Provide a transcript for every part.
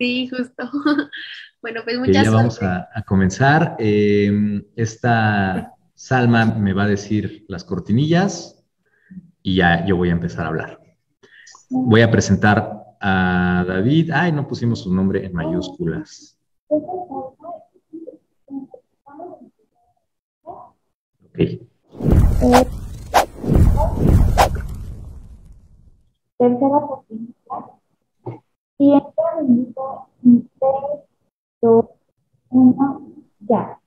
Sí, justo. Bueno, pues muchas gracias. Vamos a, comenzar. Em, esta Salma me va a decir las cortinillas y ya yo voy a empezar a hablar. Voy a presentar a David. Ay, no pusimos su nombre en mayúsculas. Ok. Y 3, 2, ya.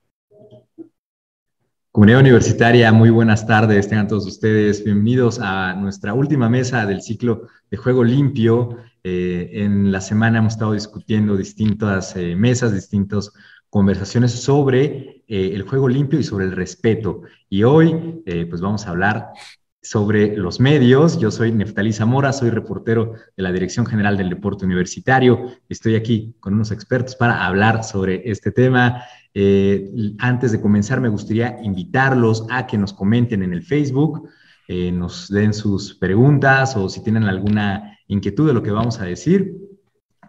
Comunidad Universitaria, muy buenas tardes, tengan todos ustedes bienvenidos a nuestra última mesa del ciclo de Juego Limpio. Eh, en la semana hemos estado discutiendo distintas eh, mesas, distintas conversaciones sobre eh, el juego limpio y sobre el respeto. Y hoy, pues vamos a hablar sobre los medios. Yo soy Neftalí Zamora, soy reportero de la Dirección General del Deporte Universitario. Estoy aquí con unos expertos para hablar sobre este tema. Eh, antes de comenzar, me gustaría invitarlos a que nos comenten en el Facebook, eh, nos den sus preguntas o si tienen alguna inquietud de lo que vamos a decir.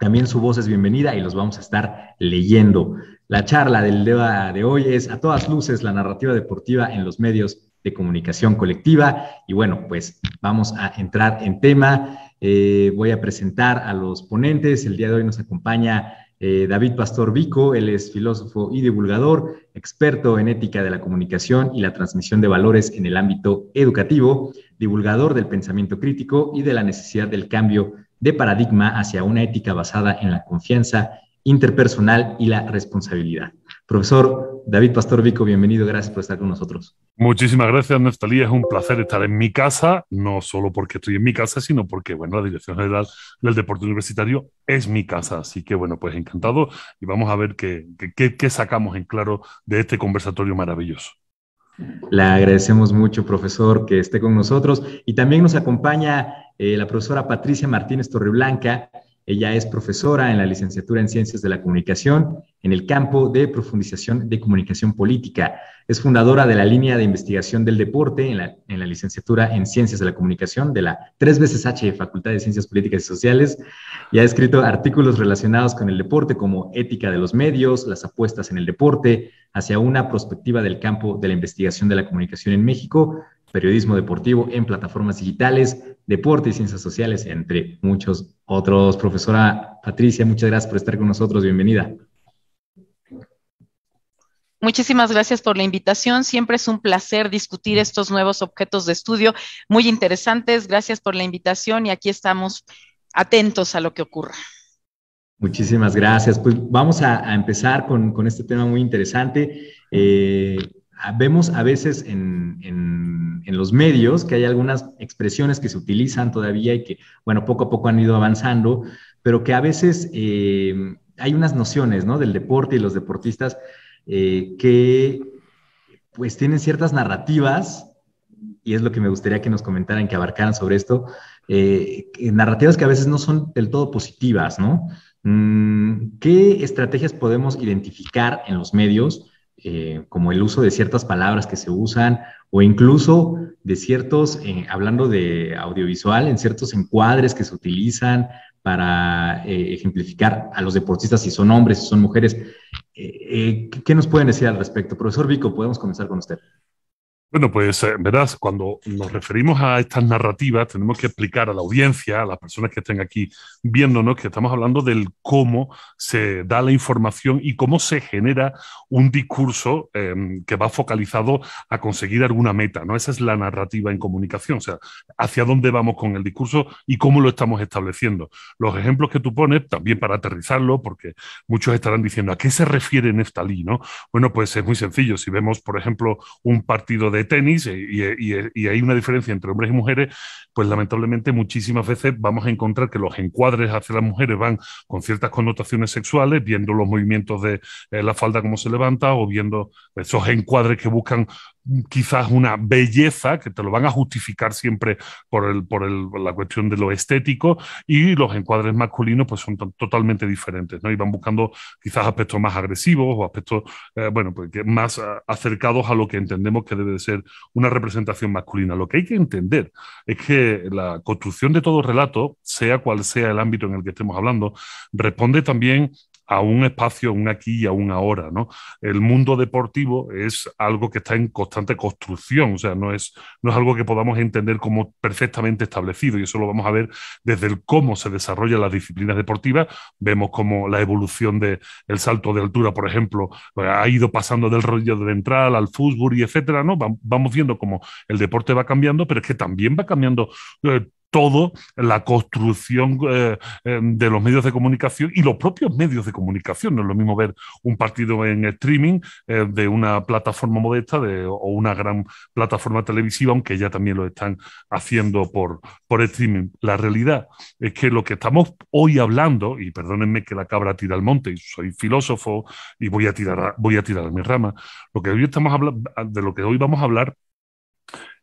También su voz es bienvenida y los vamos a estar leyendo. La charla del día de hoy es a todas luces la narrativa deportiva en los medios de comunicación colectiva. Y bueno, pues vamos a entrar en tema. Eh, voy a presentar a los ponentes. El día de hoy nos acompaña eh, David Pastor Vico, él es filósofo y divulgador, experto en ética de la comunicación y la transmisión de valores en el ámbito educativo, divulgador del pensamiento crítico y de la necesidad del cambio de paradigma hacia una ética basada en la confianza interpersonal y la responsabilidad. Profesor David Pastor Vico, bienvenido, gracias por estar con nosotros. Muchísimas gracias, Neftalí. Es un placer estar en mi casa, no solo porque estoy en mi casa, sino porque, bueno, la Dirección General del Deporte Universitario es mi casa. Así que, bueno, pues encantado y vamos a ver qué, sacamos en claro de este conversatorio maravilloso. Le agradecemos mucho, profesor, que esté con nosotros. Y también nos acompaña eh, la profesora Patricia Martínez Torreblanca, ella es profesora en la licenciatura en Ciencias de la Comunicación en el campo de profundización de comunicación política. Es fundadora de la línea de investigación del deporte en la, licenciatura en Ciencias de la Comunicación de la 3 veces H Facultad de Ciencias Políticas y Sociales y ha escrito artículos relacionados con el deporte como Ética de los medios, las apuestas en el deporte, hacia una Prospectiva del campo de la investigación de la comunicación en México, periodismo deportivo en plataformas digitales, deporte y ciencias sociales, entre muchos otros. Profesora Patricia, muchas gracias por estar con nosotros. Bienvenida. Muchísimas gracias por la invitación. Siempre es un placer discutir estos nuevos objetos de estudio muy interesantes. Gracias por la invitación y aquí estamos atentos a lo que ocurra. Muchísimas gracias. Pues vamos a, empezar con, este tema muy interesante. Eh, Ah, vemos a veces en, los medios que hay algunas expresiones que se utilizan todavía y que, bueno, poco a poco han ido avanzando, pero que a veces eh, hay unas nociones, ¿no? Del deporte y los deportistas eh, que, pues, tienen ciertas narrativas, y es lo que me gustaría que nos comentaran, que abarcaran sobre esto, eh, narrativas que a veces no son del todo positivas, ¿no? Mm, ¿Qué estrategias podemos identificar en los medios? Eh, como el uso de ciertas palabras que se usan o incluso de ciertos, eh, hablando de audiovisual, en ciertos encuadres que se utilizan para eh, ejemplificar a los deportistas si son hombres, si son mujeres. ¿Qué nos pueden decir al respecto? Profesor Vico, podemos comenzar con usted. Bueno, pues en eh, verás, cuando nos referimos a estas narrativas, tenemos que explicar a la audiencia, a las personas que estén aquí viéndonos, que estamos hablando del cómo se da la información y cómo se genera un discurso em, que va focalizado a conseguir alguna meta. ¿no? Esa es la narrativa en comunicación, o sea, hacia dónde vamos con el discurso y cómo lo estamos estableciendo. Los ejemplos que tú pones, también para aterrizarlo, porque muchos estarán diciendo, ¿a qué se refiere Neftalí? ¿no? Bueno, pues es muy sencillo. Si vemos, por ejemplo, un partido de tenis eh, eh, eh, y, hay una diferencia entre hombres y mujeres, pues lamentablemente muchísimas veces vamos a encontrar que los encuadres hacia las mujeres van con ciertas connotaciones sexuales, viendo los movimientos de la falda como se levanta o viendo esos encuadres que buscan quizás una belleza, que te lo van a justificar siempre por, el, por el, la cuestión de lo estético, y los encuadres masculinos pues son totalmente diferentes, ¿no? Y van buscando quizás aspectos más agresivos o aspectos, eh, bueno, pues, más eh, acercados a lo que entendemos que debe ser una representación masculina. Lo que hay que entender es que la construcción de todo relato, sea cual sea el ámbito en el que estemos hablando, responde también a un espacio, a un aquí y a un ahora. ¿no? El mundo deportivo es algo que está en constante construcción, o sea, no es, no es algo que podamos entender como perfectamente establecido y eso lo vamos a ver desde el cómo se desarrollan las disciplinas deportivas. Vemos cómo la evolución del salto de altura, por ejemplo, pues, ha ido pasando del rollo de ventral al fútbol y etcétera, ¿no? Vamos viendo cómo el deporte va cambiando, pero es que también va cambiando eh, todo la construcción eh, em, de los medios de comunicación y los propios medios de comunicación. No es lo mismo ver un partido en streaming eh, de una plataforma modesta de, o una gran plataforma televisiva, aunque ya también lo están haciendo por, por streaming. La realidad es que lo que estamos hoy hablando, y perdónenme que la cabra tira al monte, soy filósofo y voy a tirar, voy a tirar mi rama, lo que hoy estamos hablando, de lo que hoy vamos a hablar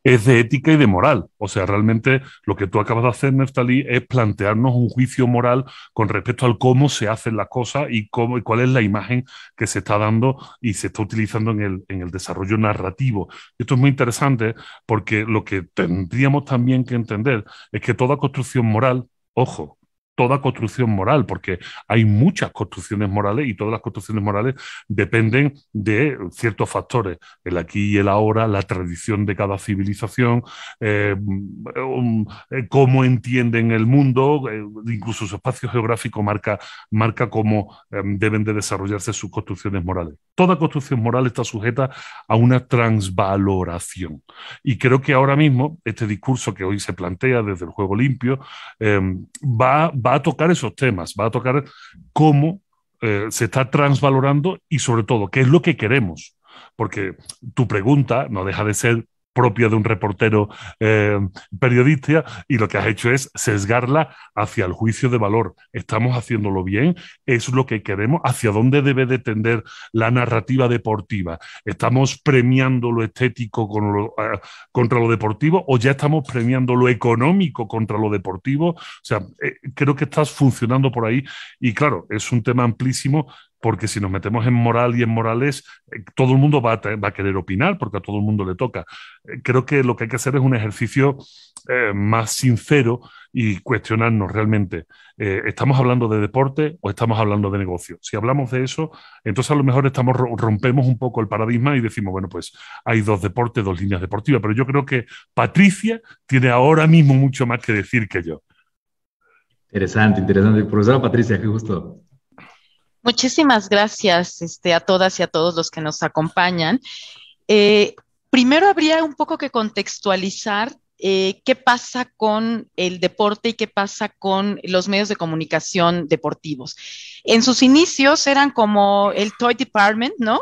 es de ética y de moral. O sea, realmente lo que tú acabas de hacer, Neftali, es plantearnos un juicio moral con respecto al cómo se hacen las cosas y, cómo, y cuál es la imagen que se está dando y se está utilizando en el desarrollo narrativo. Esto es muy interesante porque lo que tendríamos también que entender es que toda construcción moral, ojo, toda construcción moral, porque hay muchas construcciones morales y todas las construcciones morales dependen de ciertos factores, el aquí y el ahora, la tradición de cada civilización, eh, mm, eh, um, cómo entienden el mundo, eh, incluso su espacio geográfico marca, marca cómo em, deben de desarrollarse sus construcciones morales. Toda construcción moral está sujeta a una transvaloración. Y creo que ahora mismo este discurso que hoy se plantea desde el juego limpio em, va, va va a tocar esos temas, va a tocar cómo eh, se está transvalorando y sobre todo qué es lo que queremos. Porque tu pregunta no deja de ser propia de un reportero eh, periodista y lo que has hecho es sesgarla hacia el juicio de valor. ¿Estamos haciéndolo bien? ¿Es lo que queremos? ¿Hacia dónde debe de tender la narrativa deportiva? ¿Estamos premiando lo estético eh, contra lo deportivo o ya estamos premiando lo económico contra lo deportivo? O sea, eh, creo que estás funcionando por ahí y claro, es un tema amplísimo porque si nos metemos en moral y en morales, eh, todo el mundo va a, querer opinar, porque a todo el mundo le toca. Eh, creo que lo que hay que hacer es un ejercicio eh, más sincero y cuestionarnos realmente, ¿estamos hablando de deporte o estamos hablando de negocio? Si hablamos de eso, entonces a lo mejor estamos, rompemos un poco el paradigma y decimos, bueno, pues hay dos deportes, dos líneas deportivas, pero yo creo que Patricia tiene ahora mismo mucho más que decir que yo. Interesante, interesante. Profesora Patricia, qué gusto Muchísimas gracias este, a todas y a todos los que nos acompañan. Eh, primero habría un poco que contextualizar eh, qué pasa con el deporte y qué pasa con los medios de comunicación deportivos. En sus inicios eran como el toy department, ¿no?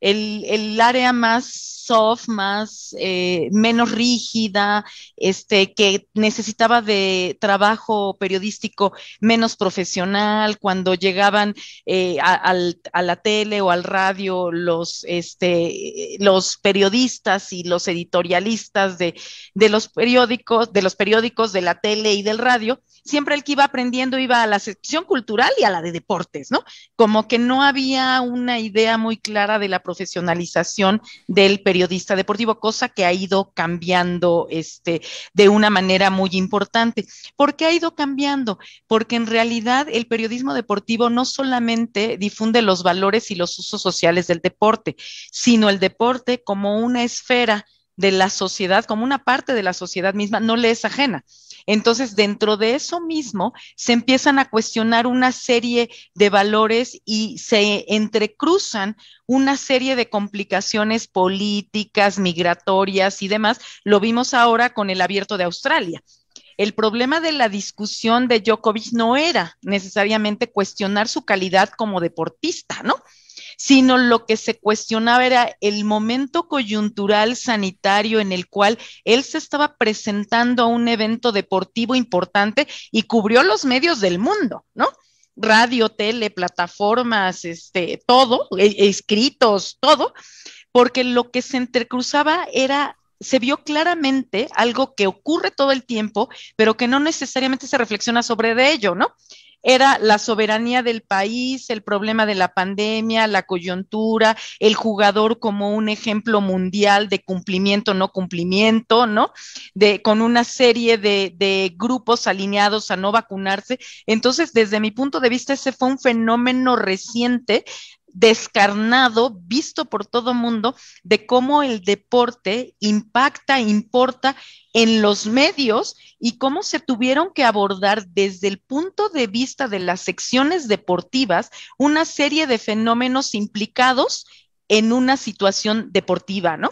el, el área más soft, más, eh, menos rígida, este, que necesitaba de trabajo periodístico menos profesional, cuando llegaban eh, a, a, la tele o al radio los, este, los periodistas y los editorialistas de, de los periódicos, de los periódicos, de la tele y del radio, siempre el que iba aprendiendo iba a la sección cultural y a la de deportes, ¿no? Como que no había una idea muy clara de la profesionalización del periodista deportivo, cosa que ha ido cambiando este, de una manera muy importante. ¿Por qué ha ido cambiando? Porque en realidad el periodismo deportivo no solamente difunde los valores y los usos sociales del deporte, sino el deporte como una esfera de la sociedad, como una parte de la sociedad misma, no le es ajena entonces, dentro de eso mismo, se empiezan a cuestionar una serie de valores y se entrecruzan una serie de complicaciones políticas, migratorias y demás. Lo vimos ahora con el abierto de Australia. El problema de la discusión de Djokovic no era necesariamente cuestionar su calidad como deportista, ¿no? sino lo que se cuestionaba era el momento coyuntural sanitario en el cual él se estaba presentando a un evento deportivo importante y cubrió los medios del mundo, ¿no? Radio, tele, plataformas, este, todo, e, escritos, todo, porque lo que se entrecruzaba era se vio claramente algo que ocurre todo el tiempo, pero que no necesariamente se reflexiona sobre de ello, ¿no? era la soberanía del país, el problema de la pandemia, la coyuntura, el jugador como un ejemplo mundial de cumplimiento, no cumplimiento, ¿no? De, con una serie de, de grupos alineados a no vacunarse. Entonces, desde mi punto de vista, ese fue un fenómeno reciente descarnado, visto por todo mundo, de cómo el deporte impacta, importa en los medios y cómo se tuvieron que abordar desde el punto de vista de las secciones deportivas una serie de fenómenos implicados en una situación deportiva, ¿no?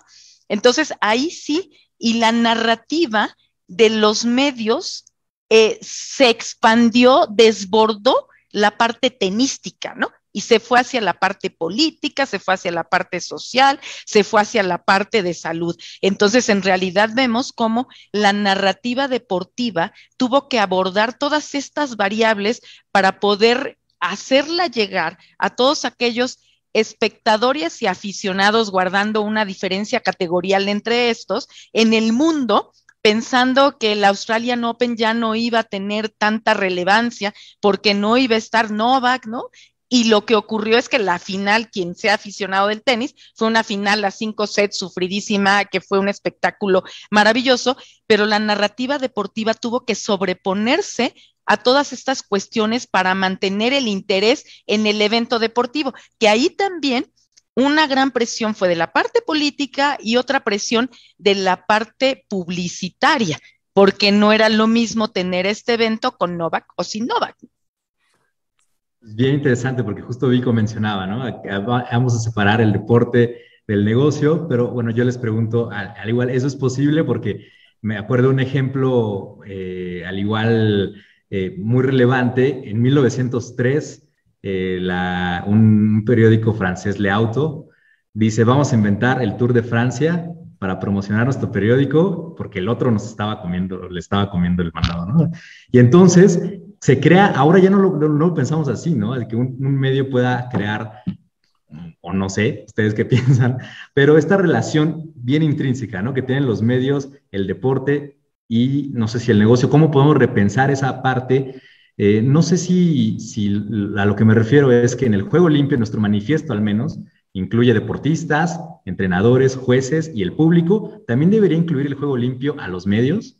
Entonces, ahí sí, y la narrativa de los medios eh, se expandió, desbordó la parte tenística, ¿no? y se fue hacia la parte política, se fue hacia la parte social, se fue hacia la parte de salud. Entonces, en realidad vemos cómo la narrativa deportiva tuvo que abordar todas estas variables para poder hacerla llegar a todos aquellos espectadores y aficionados, guardando una diferencia categorial entre estos, en el mundo pensando que el Australian Open ya no iba a tener tanta relevancia porque no iba a estar Novak, ¿no? Y lo que ocurrió es que la final, quien sea aficionado del tenis, fue una final a cinco sets, sufridísima, que fue un espectáculo maravilloso, pero la narrativa deportiva tuvo que sobreponerse a todas estas cuestiones para mantener el interés en el evento deportivo, que ahí también una gran presión fue de la parte política y otra presión de la parte publicitaria, porque no era lo mismo tener este evento con Novak o sin Novak. Es bien interesante porque justo Vico mencionaba, ¿no? Vamos a separar el deporte del negocio, pero bueno, yo les pregunto, al, igual, ¿eso es posible? Porque me acuerdo un ejemplo, eh, al igual, eh, muy relevante, en 1903. Eh, un periódico francés Le Auto, dice, vamos a inventar el Tour de Francia para promocionar nuestro periódico, porque el otro nos estaba comiendo, le estaba comiendo el mandado, ¿no? Y entonces se crea, ahora ya no lo, pensamos así, ¿no? De que un, medio pueda crear, o no sé, ustedes qué piensan, pero esta relación bien intrínseca, ¿no? Que tienen los medios, el deporte y no sé si el negocio, ¿cómo podemos repensar esa parte? Eh, no sé si, si a lo que me refiero es que en el juego limpio, nuestro manifiesto al menos, incluye deportistas, entrenadores, jueces y el público. También debería incluir el juego limpio a los medios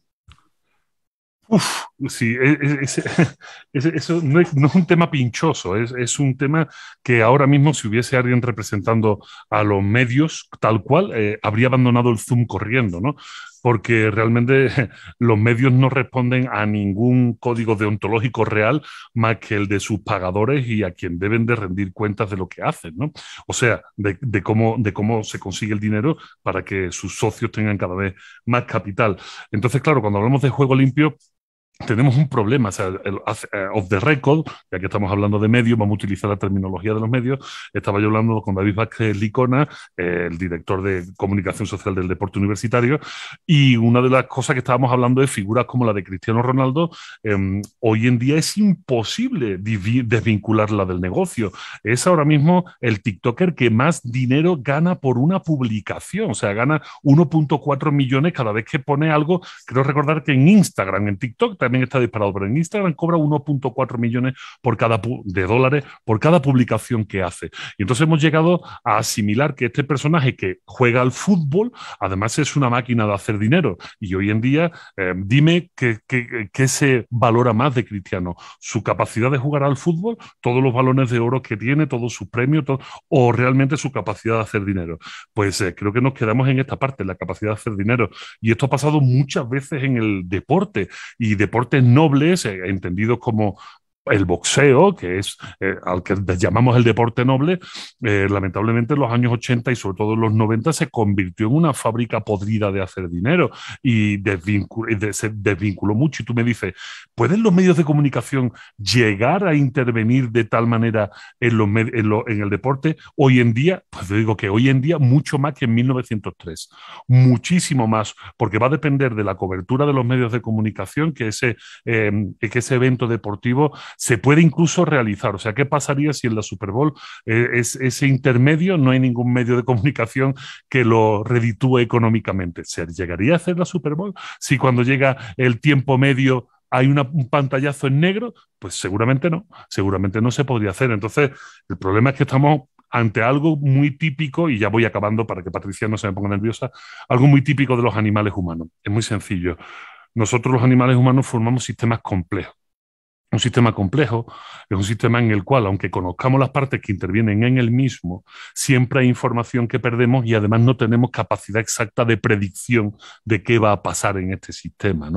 Uf, sí, e-, e-, eso no es, un tema pinchoso, es, un tema que ahora mismo si hubiese alguien representando a los medios tal cual, eh, habría abandonado el Zoom corriendo, ¿no? porque realmente los medios no responden a ningún código deontológico real más que el de sus pagadores y a quien deben de rendir cuentas de lo que hacen, ¿no? O sea, de cómo se consigue el dinero para que sus socios tengan cada vez más capital. Entonces, claro, cuando hablamos de juego limpio, tenemos un problema. O sea, eh, of the record, ya que estamos hablando de medios, vamos a utilizar la terminología de los medios. Estaba yo hablando con David Vázquez Licona, eh, el director de comunicación social del deporte universitario, y una de las cosas que estábamos hablando es figuras como la de Cristiano Ronaldo. Em, hoy en día es imposible desvincularla del negocio. Es ahora mismo el TikToker que más dinero gana por una publicación. O sea, gana 1.4 millones cada vez que pone algo. Creo recordar que en Instagram, en TikTok, también está disparado, pero en Instagram cobra 1.4 millones por cada de dólares por cada publicación que hace. Y entonces hemos llegado a asimilar que este personaje que juega al fútbol, además es una máquina de hacer dinero. Y hoy en día, eh, dime que se valora más de Cristiano, su capacidad de jugar al fútbol, todos los balones de oro que tiene, todos sus premios, o realmente su capacidad de hacer dinero. Pues eh, creo que nos quedamos en esta parte, la capacidad de hacer dinero. Y esto ha pasado muchas veces en el deporte y deporte nobles, entendido entendidos como el boxeo, que es eh, al que llamamos el deporte noble, eh, lamentablemente en los años 80 y sobre todo en los 90 se convirtió en una fábrica podrida de hacer dinero y se desvinculó mucho. Y tú me dices, ¿pueden los medios de comunicación llegar a intervenir de tal manera en, los en el deporte? Hoy en día, pues te digo que hoy en día mucho más que en 1903, muchísimo más, porque va a depender de la cobertura de los medios de comunicación que ese, eh, que ese evento deportivo se puede incluso realizar. O sea, ¿qué pasaría si en la Super Bowl eh, es, ese intermedio no hay ningún medio de comunicación que lo reditúe económicamente? ¿Se llegaría a hacer la Super Bowl? Si cuando llega el tiempo medio hay un pantallazo en negro, pues seguramente no, seguramente no se podría hacer. Entonces, el problema es que estamos ante algo muy típico, y ya voy acabando para que Patricia no se me ponga nerviosa, algo muy típico de los animales humanos. Es muy sencillo. Nosotros los animales humanos formamos sistemas complejos un sistema complejo, es un sistema en el cual, aunque conozcamos las partes que intervienen en el mismo, siempre hay información que perdemos y además no tenemos capacidad exacta de predicción de qué va a pasar en este sistema.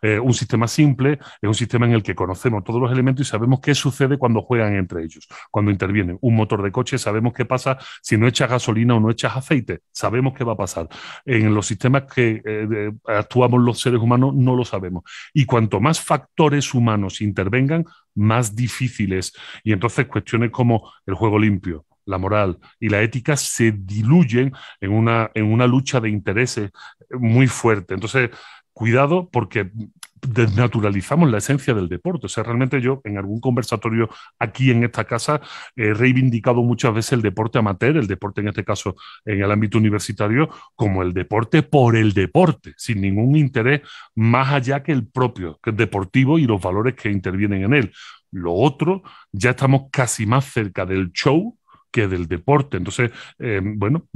Eh, un sistema simple es un sistema en el que conocemos todos los elementos y sabemos qué sucede cuando juegan entre ellos, cuando interviene Un motor de coche sabemos qué pasa si no echas gasolina o no echas aceite, sabemos qué va a pasar. En los sistemas que eh, actuamos los seres humanos no lo sabemos. Y cuanto más factores humanos intervengan, más difíciles. Y entonces cuestiones como el juego limpio, la moral y la ética se diluyen en una, en una lucha de intereses muy fuerte. Entonces, cuidado porque desnaturalizamos la esencia del deporte. O sea, realmente yo en algún conversatorio aquí en esta casa he reivindicado muchas veces el deporte amateur, el deporte en este caso en el ámbito universitario, como el deporte por el deporte, sin ningún interés más allá que el propio, que es deportivo y los valores que intervienen en él. Lo otro, ya estamos casi más cerca del show que del deporte. Entonces, eh, bueno,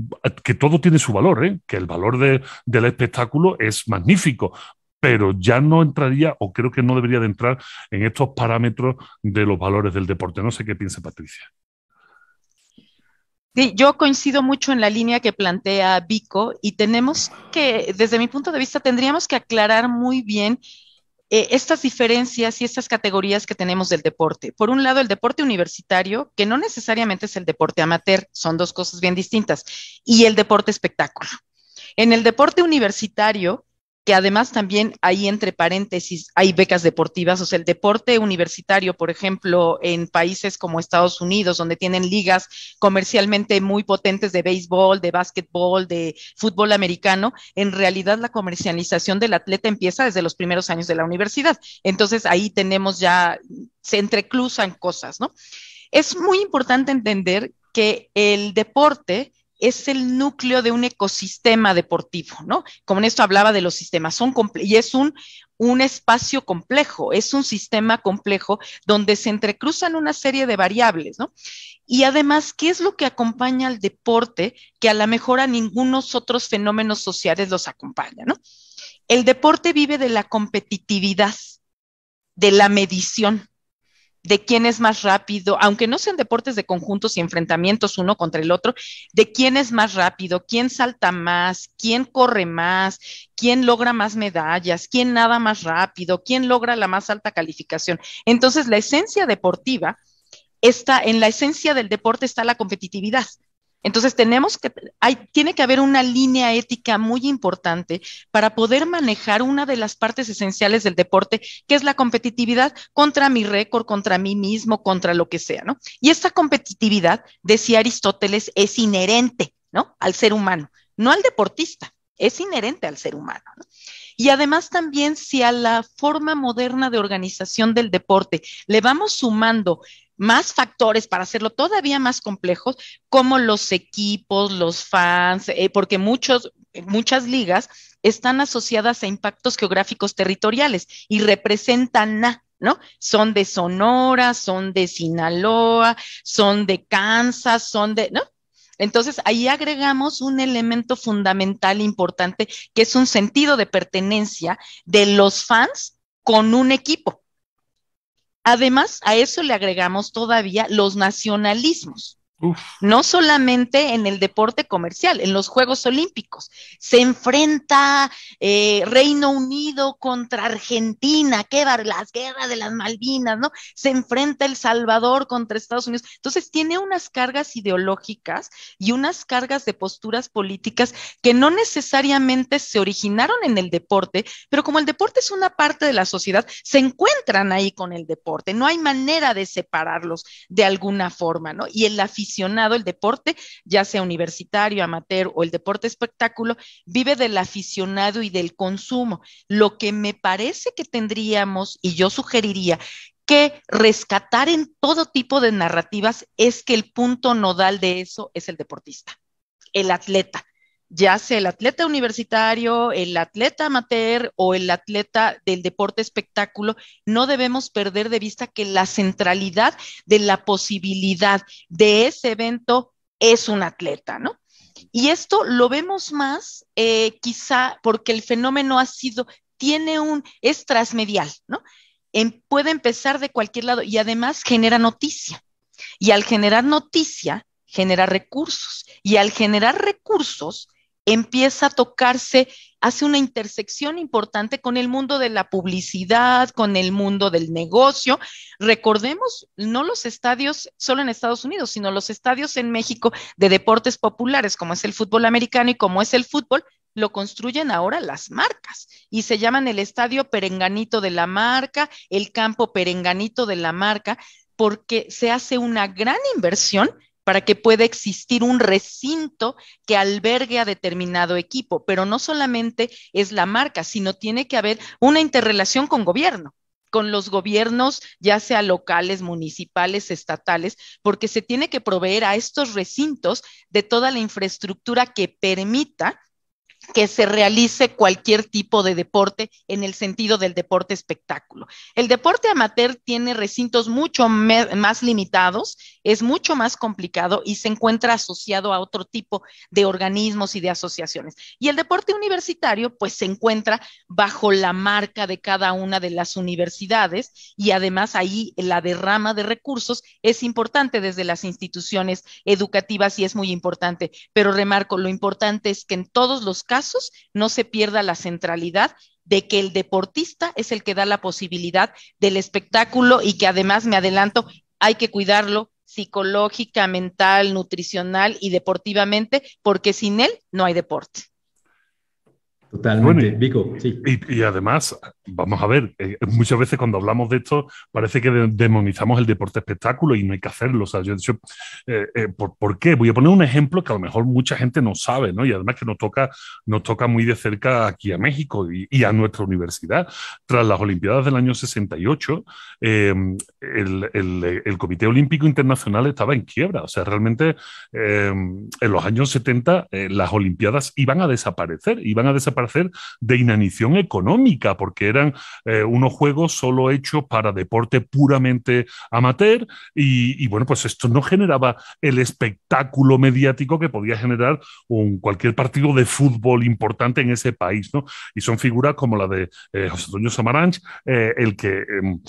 que todo tiene su valor, ¿eh? que el valor del espectáculo es magnífico, pero ya no entraría o creo que no debería de entrar en estos parámetros de los valores del deporte. No sé qué piensa Patricia. Sí, yo coincido mucho en la línea que plantea Vico y tenemos que, desde mi punto de vista, tendríamos que aclarar muy bien eh, estas diferencias y estas categorías que tenemos del deporte. Por un lado, el deporte universitario, que no necesariamente es el deporte amateur, son dos cosas bien distintas, y el deporte espectáculo. En el deporte universitario, que además también ahí entre paréntesis hay becas deportivas, o sea, el deporte universitario, por ejemplo, en países como Estados Unidos, donde tienen ligas comercialmente muy potentes de béisbol, de básquetbol, de fútbol americano, en realidad la comercialización del atleta empieza desde los primeros años de la universidad. Entonces ahí tenemos ya, se entreclusan cosas, ¿no? Es muy importante entender que el deporte es el núcleo de un ecosistema deportivo, ¿no? Como esto hablaba de los sistemas, son y es un, un espacio complejo, es un sistema complejo donde se entrecruzan una serie de variables, ¿no? Y además, ¿qué es lo que acompaña al deporte que a lo mejor a ningunos otros fenómenos sociales los acompaña, ¿no? El deporte vive de la competitividad, de la medición, de quién es más rápido, aunque no sean deportes de conjuntos y enfrentamientos uno contra el otro, de quién es más rápido, quién salta más, quién corre más, quién logra más medallas, quién nada más rápido, quién logra la más alta calificación. Entonces, la esencia deportiva está, en la esencia del deporte está la competitividad. Entonces tenemos que, hay, tiene que haber una línea ética muy importante para poder manejar una de las partes esenciales del deporte, que es la competitividad contra mi récord, contra mí mismo, contra lo que sea, ¿no? Y esta competitividad, decía Aristóteles, es inherente, ¿no? Al ser humano, no al deportista, es inherente al ser humano, Y además también si a la forma moderna de organización del deporte le vamos sumando más factores para hacerlo todavía más complejos, como los equipos, los fans, eh, porque muchos, muchas ligas están asociadas a impactos geográficos territoriales y representan a ¿no? Son de Sonora, son de Sinaloa, son de Kansas, son de, ¿no? Entonces, ahí agregamos un elemento fundamental importante, que es un sentido de pertenencia de los fans con un equipo. Además, a eso le agregamos todavía los nacionalismos. No solamente en el deporte comercial, en los Juegos Olímpicos. Se enfrenta eh, Reino Unido contra Argentina, qué bar las guerras de las Malvinas, ¿no? Se enfrenta El Salvador contra Estados Unidos. Entonces tiene unas cargas ideológicas y unas cargas de posturas políticas que no necesariamente se originaron en el deporte, pero como el deporte es una parte de la sociedad, se encuentran ahí con el deporte. No hay manera de separarlos de alguna forma, ¿no? Y el aficionado, el deporte, ya sea universitario, amateur o el deporte espectáculo, vive del aficionado y del consumo. Lo que me parece que tendríamos, y yo sugeriría, que rescatar en todo tipo de narrativas es que el punto nodal de eso es el deportista, el atleta, ya sea el atleta universitario, el atleta amateur o el atleta del deporte espectáculo, no debemos perder de vista que la centralidad de la posibilidad de ese evento es un atleta, ¿no? Y esto lo vemos más eh, quizá porque el fenómeno ha sido, tiene un, es transmedial, ¿no? Em, puede empezar de cualquier lado y además genera noticia. Y al generar noticia, genera recursos. Y al generar recursos, empieza a tocarse, hace una intersección importante con el mundo de la publicidad, con el mundo del negocio. Recordemos, no los estadios solo en Estados Unidos, sino los estadios en México de deportes populares, como es el fútbol americano y como es el fútbol, lo construyen ahora las marcas y se llaman el estadio perenganito de la marca, el campo perenganito de la marca, porque se hace una gran inversión para que pueda existir un recinto que albergue a determinado equipo. Pero no solamente es la marca, sino tiene que haber una interrelación con gobierno con los gobiernos, ya sea locales, municipales, estatales, porque se tiene que proveer a estos recintos de toda la infraestructura que permita que se realice cualquier tipo de deporte en el sentido del deporte espectáculo. El deporte amateur tiene recintos mucho más limitados, es mucho más complicado y se encuentra asociado a otro tipo de organismos y de asociaciones. Y el deporte universitario, pues se encuentra bajo la marca de cada una de las universidades y además ahí la derrama de recursos es importante desde las instituciones educativas y es muy importante. Pero remarco, lo importante es que en todos los casos, casos no se pierda la centralidad de que el deportista es el que da la posibilidad del espectáculo y que además, me adelanto, hay que cuidarlo psicológica, mental, nutricional y deportivamente, porque sin él no hay deporte. Totalmente, Vico. Sí. y, además, vamos a ver, eh, muchas veces cuando hablamos de esto parece que demonizamos el deporte espectáculo y no hay que hacerlo. O sea, yo, eh, eh, ¿por, qué? Voy a poner un ejemplo que a lo mejor mucha gente no sabe, ¿no? Y además que nos toca, nos toca muy de cerca aquí a México y, a nuestra universidad. Tras las Olimpiadas del año 68, el, el, Comité Olímpico Internacional estaba en quiebra. O sea, realmente en los años 70 las Olimpiadas iban a desaparecer, iban a desaparecer de inanición económica, porque eran eh, unos juegos solo hechos para deporte puramente amateur y, bueno, pues esto no generaba el espectáculo mediático que podía generar un, cualquier partido de fútbol importante en ese país, ¿no? Y son figuras como la de eh, José Antonio Samaranch, eh, el que em,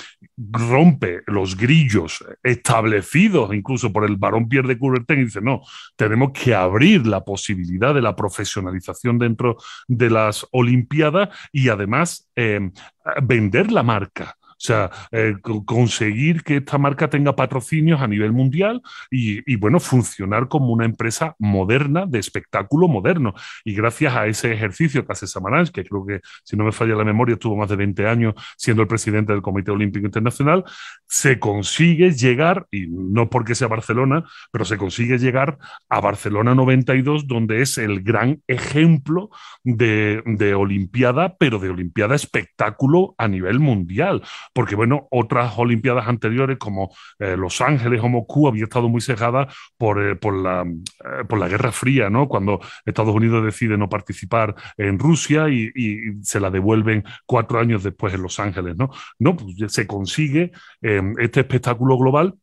rompe los grillos establecidos incluso por el varón Pierre de Coubertin y dice, no, tenemos que abrir la posibilidad de la profesionalización dentro de las Olimpiadas y además em, eh, vender la marca, o sea, eh, conseguir que esta marca tenga patrocinios a nivel mundial y, bueno, funcionar como una empresa moderna de espectáculo moderno. Y gracias a ese ejercicio que hace Samaranch, que creo que, si no me falla la memoria, estuvo más de 20 años siendo el presidente del Comité Olímpico Internacional, se consigue llegar, y no porque sea Barcelona, pero se consigue llegar a Barcelona 92, donde es el gran ejemplo de, de Olimpiada, pero de Olimpiada espectáculo a nivel mundial porque bueno, otras Olimpiadas anteriores como eh, Los Ángeles o Moscú había estado muy cejada eh, por, la, eh, por la Guerra Fría, ¿no? Cuando Estados Unidos decide no participar en Rusia y, se la devuelven cuatro años después en Los Ángeles, ¿no? No, pues se consigue em, este espectáculo global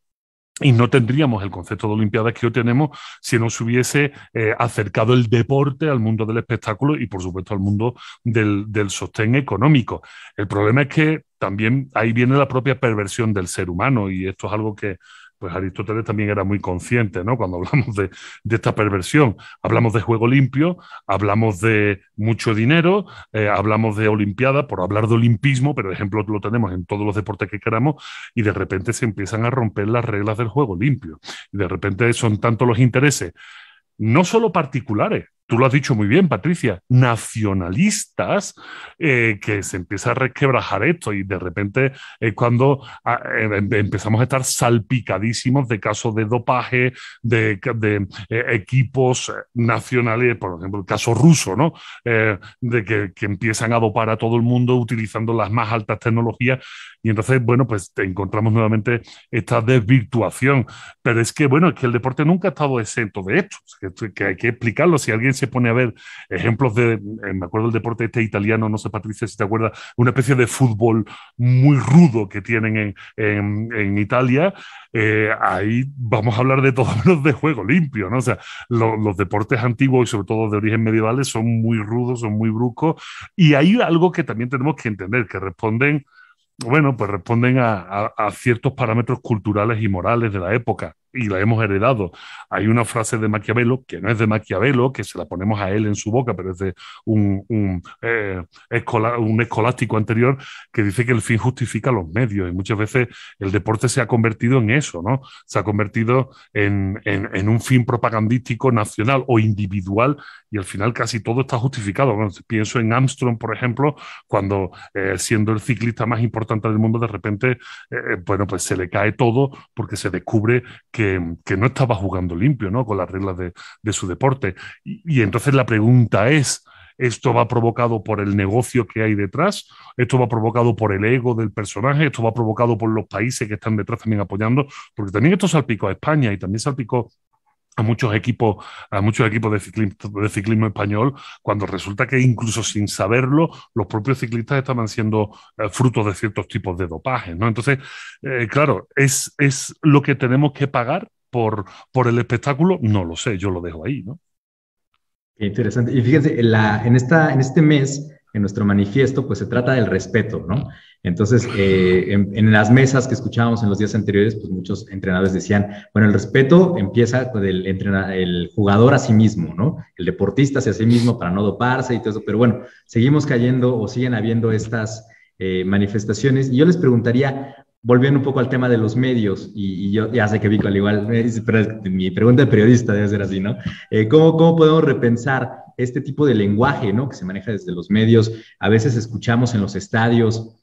y no tendríamos el concepto de Olimpiadas que hoy tenemos si no se hubiese acercado el deporte al mundo del espectáculo y, por supuesto, al mundo del, del, sostén económico. El problema es que también ahí viene la propia perversión del ser humano y esto es algo que pues Aristóteles también era muy consciente, ¿no? Cuando hablamos de, esta perversión, hablamos de juego limpio, hablamos de mucho dinero, eh, hablamos de olimpiada, por hablar de olimpismo, pero ejemplo lo tenemos en todos los deportes que queramos, y de repente se empiezan a romper las reglas del juego limpio. de repente son tanto los intereses, no solo particulares, tú lo has dicho muy bien, Patricia, nacionalistas, eh, que se empieza a resquebrajar esto y de repente es cuando ah, eh, em, empezamos a estar salpicadísimos de casos de dopaje, de, eh, equipos nacionales, por ejemplo, el caso ruso, ¿no? de que, empiezan a dopar a todo el mundo utilizando las más altas tecnologías. Y entonces, bueno, pues encontramos nuevamente esta desvirtuación. Pero es que, bueno, es que el deporte nunca ha estado exento de esto, que, hay que explicarlo. Si alguien se pone a ver ejemplos de, eh, me acuerdo del deporte este italiano, no sé Patricia si te acuerdas, una especie de fútbol muy rudo que tienen en, en, Italia, eh, ahí vamos a hablar de todo menos de juego limpio, ¿no? O sea, los deportes antiguos y sobre todo de origen medievales son muy rudos, son muy bruscos, y hay algo que también tenemos que entender, que responden bueno, pues responden a, a, ciertos parámetros culturales y morales de la época y la hemos heredado. Hay una frase de Maquiavelo, que no es de Maquiavelo, que se la ponemos a él en su boca, pero es de un, un, eh, un escolástico anterior, que dice que el fin justifica los medios. Y muchas veces el deporte se ha convertido en eso, ¿no? Se ha convertido en, en, un fin propagandístico nacional o individual y al final casi todo está justificado. pienso en Armstrong, por ejemplo, cuando eh, siendo el ciclista más importante del mundo, de repente, eh, bueno, pues se le cae todo porque se descubre que que, no estaba jugando limpio, ¿no? Con las reglas de, su deporte. Y, y, entonces la pregunta es, ¿esto va provocado por el negocio que hay detrás? ¿Esto va provocado por el ego del personaje? ¿Esto va provocado por los países que están detrás también apoyando? Porque también esto salpicó a España y también salpicó a muchos equipos, a muchos equipos de ciclismo, español, cuando resulta que incluso sin saberlo, los propios ciclistas estaban siendo eh, fruto frutos de ciertos tipos de dopaje. ¿no? Entonces, eh, claro, ¿es, ¿es lo que tenemos que pagar por, por el espectáculo? No lo sé, yo lo dejo ahí, ¿no? interesante. Y fíjense, en, esta, en este mes en nuestro manifiesto, pues se trata del respeto, ¿no? Entonces, eh, en, las mesas que escuchábamos en los días anteriores, pues muchos entrenadores decían, bueno, el respeto empieza con el jugador a sí mismo, ¿no? El deportista hacia sí mismo para no doparse y todo eso, pero bueno, seguimos cayendo o siguen habiendo estas eh, manifestaciones. Y yo les preguntaría, volviendo un poco al tema de los medios, y, yo ya sé que Vico al igual, mi pregunta de periodista debe ser así, ¿no? Eh, ¿Cómo podemos repensar? este tipo de lenguaje, ¿no? Que se maneja desde los medios. A veces escuchamos en los estadios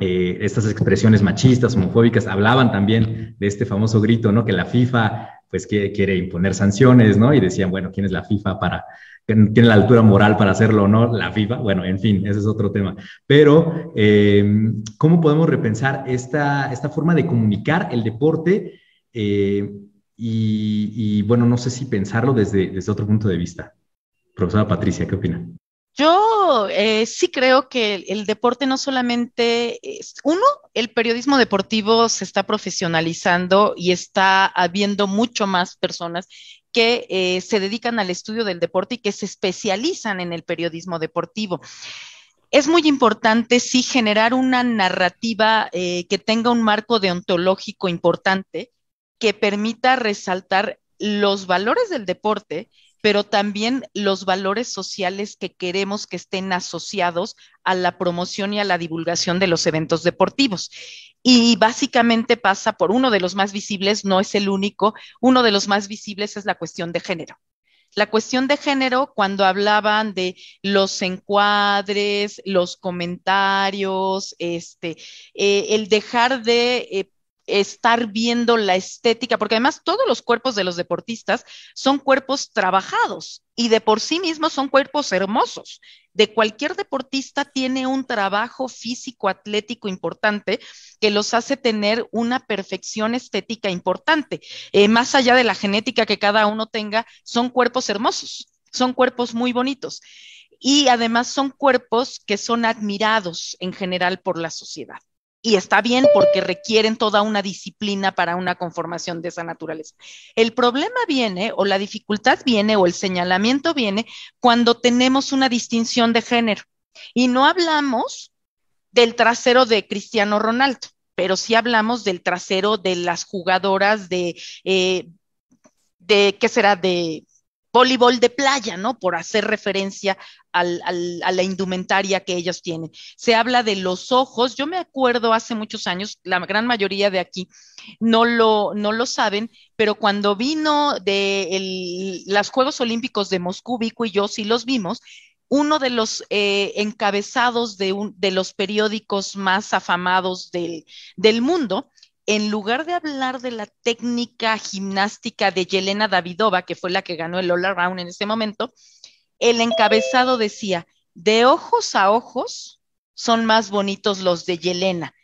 eh, estas expresiones machistas, homofóbicas. Hablaban también de este famoso grito, ¿no? Que la FIFA, pues, que quiere imponer sanciones, ¿no? Y decían, bueno, ¿quién es la FIFA para tiene la altura moral para hacerlo o no, la FIFA, bueno, en fin, ese es otro tema. Pero, eh, ¿cómo podemos repensar esta, esta forma de comunicar el deporte? Eh, y, bueno, no sé si pensarlo desde otro punto de vista. Profesora Patricia, ¿qué opina? Yo eh, sí creo que el, deporte no solamente uno, el periodismo deportivo se está profesionalizando y está habiendo mucho más personas que eh, se dedican al estudio del deporte y que se especializan en el periodismo deportivo. Es muy importante, sí, generar una narrativa eh, que tenga un marco deontológico importante que permita resaltar los valores del deporte pero también los valores sociales que queremos que estén asociados a la promoción y a la divulgación de los eventos deportivos. Y básicamente pasa por uno de los más visibles, no es el único, uno de los más visibles es la cuestión de género la cuestión de género cuando hablaban de los encuadres, los comentarios, este, eh, el dejar de eh, estar viendo la estética, porque además todos los cuerpos de los deportistas son cuerpos trabajados y de por sí mismos son cuerpos hermosos. De cualquier deportista tiene un trabajo físico atlético importante que los hace tener una perfección estética importante. Eh, más allá de la genética que cada uno tenga, son cuerpos hermosos, son cuerpos muy bonitos y además son cuerpos que son admirados en general por la sociedad y está bien porque requieren toda una disciplina para una conformación de esa naturaleza. El problema viene o la dificultad viene o el señalamiento viene cuando tenemos una distinción de género y no hablamos del trasero de Cristiano Ronaldo, pero sí hablamos del trasero de las jugadoras de, eh, de ¿qué será? De voleibol de playa, ¿no? Por hacer referencia a la indumentaria que ellos tienen. Se habla de los ojos. Yo me acuerdo hace muchos años, la gran mayoría de aquí no lo, no lo saben, pero cuando vino de los Juegos Olímpicos de Moscú, Vico y yo sí los vimos, uno de los eh, encabezados de, un, de, los periódicos más afamados del, del, mundo en lugar de hablar de la técnica gimnástica de Yelena Davidova, que fue la que ganó el All Around en ese momento, el encabezado decía, de ojos a ojos son más bonitos los de Yelena,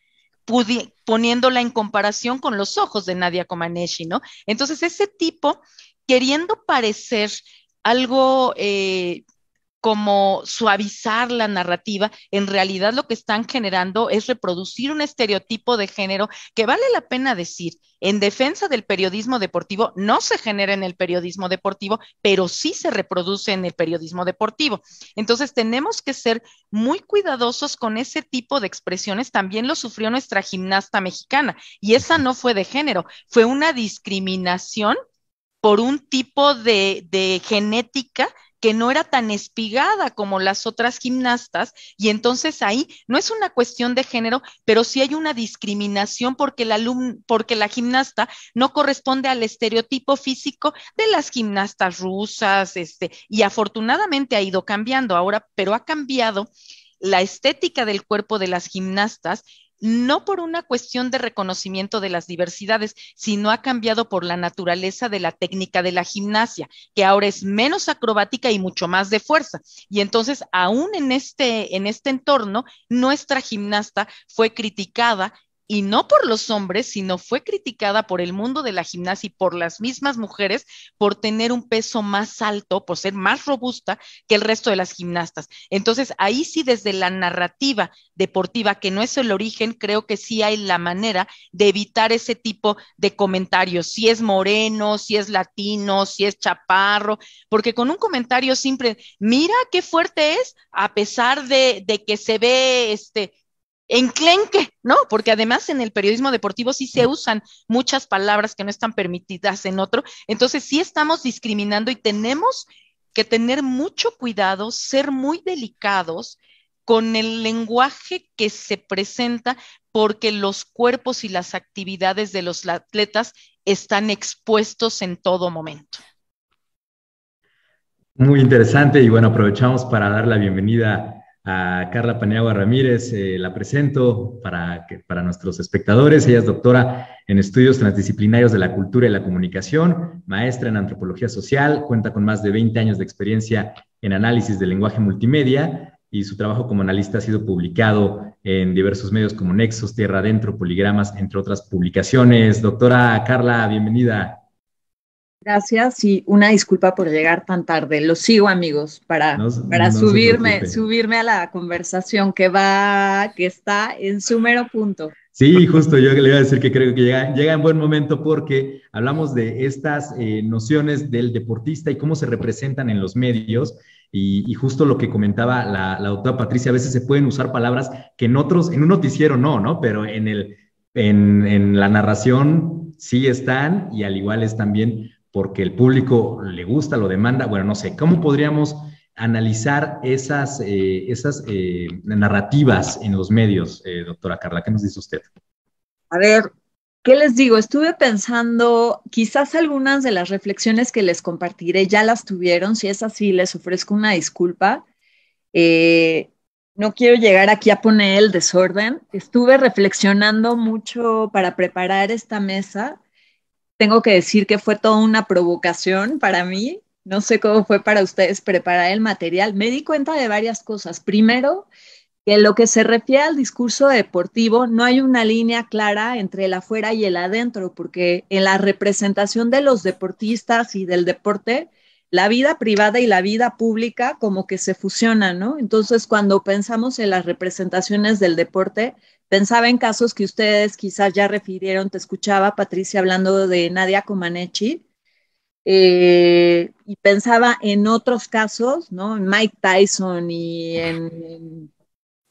poniéndola en comparación con los ojos de Nadia Comaneshi, ¿no? Entonces, ese tipo, queriendo parecer algo eh, como suavizar la narrativa, en realidad lo que están generando es reproducir un estereotipo de género que vale la pena decir, en defensa del periodismo deportivo, no se genera en el periodismo deportivo, pero sí se reproduce en el periodismo deportivo. Entonces tenemos que ser muy cuidadosos con ese tipo de expresiones. También lo sufrió nuestra gimnasta mexicana y esa no fue de género, fue una discriminación por un tipo de, de genética que no era tan espigada como las otras gimnastas, y entonces ahí no es una cuestión de género, pero sí hay una discriminación porque la, porque la gimnasta no corresponde al estereotipo físico de las gimnastas rusas, este, y afortunadamente ha ido cambiando ahora, pero ha cambiado la estética del cuerpo de las gimnastas no por una cuestión de reconocimiento de las diversidades, sino ha cambiado por la naturaleza de la técnica de la gimnasia, que ahora es menos acrobática y mucho más de fuerza. Y entonces, aún en este, en este entorno, nuestra gimnasta fue criticada y no por los hombres, sino fue criticada por el mundo de la gimnasia y por las mismas mujeres por tener un peso más alto, por ser más robusta que el resto de las gimnastas. Entonces, ahí sí, desde la narrativa deportiva, que no es el origen, creo que sí hay la manera de evitar ese tipo de comentarios, si es moreno, si es latino, si es chaparro, porque con un comentario siempre, mira qué fuerte es, a pesar de, de que se ve este enclenque, ¿no? Porque además en el periodismo deportivo sí se usan muchas palabras que no están permitidas en otro. Entonces sí estamos discriminando y tenemos que tener mucho cuidado, ser muy delicados con el lenguaje que se presenta porque los cuerpos y las actividades de los atletas están expuestos en todo momento. Muy interesante y bueno, aprovechamos para dar la bienvenida a a Carla Paniagua Ramírez. Eh, la presento para, para nuestros espectadores. Ella es doctora en estudios transdisciplinarios de la cultura y la comunicación, maestra en antropología social, cuenta con más de 20 años de experiencia en análisis del lenguaje multimedia y su trabajo como analista ha sido publicado en diversos medios como Nexos, Tierra Adentro, Poligramas, entre otras publicaciones. Doctora Carla, bienvenida. Gracias y una disculpa por llegar tan tarde. Lo sigo, amigos, para, para subirme, subirme a la conversación que va, que está en su mero punto. Sí, justo yo le iba a decir que creo que llega, llega en buen momento porque hablamos de estas eh, nociones del deportista y cómo se representan en los medios. Y, justo lo que comentaba la, doctora Patricia, a veces se pueden usar palabras que en otros, en un noticiero no, ¿no? Pero en, el, en, en la narración sí están y al igual es también porque el público le gusta, lo demanda. Bueno, no sé, ¿cómo podríamos analizar esas, eh, esas eh, narrativas en los medios, eh, doctora Carla? ¿Qué nos dice usted? A ver, ¿qué les digo? Estuve pensando, quizás algunas de las reflexiones que les compartiré ya las tuvieron, si es así, les ofrezco una disculpa. no quiero llegar aquí a poner el desorden. Estuve reflexionando mucho para preparar esta mesa tengo que decir que fue toda una provocación para mí. No sé cómo fue para ustedes preparar el material. Me di cuenta de varias cosas. Primero, que en lo que se refiere al discurso deportivo, no hay una línea clara entre el afuera y el adentro, porque en la representación de los deportistas y del deporte, la vida privada y la vida pública como que se fusionan, ¿no? Entonces, cuando pensamos en las representaciones del deporte, pensaba en casos que ustedes quizás ya refirieron, te escuchaba Patricia hablando de Nadia Comaneci, eh, y pensaba en otros casos, ¿no? En Mike Tyson y en,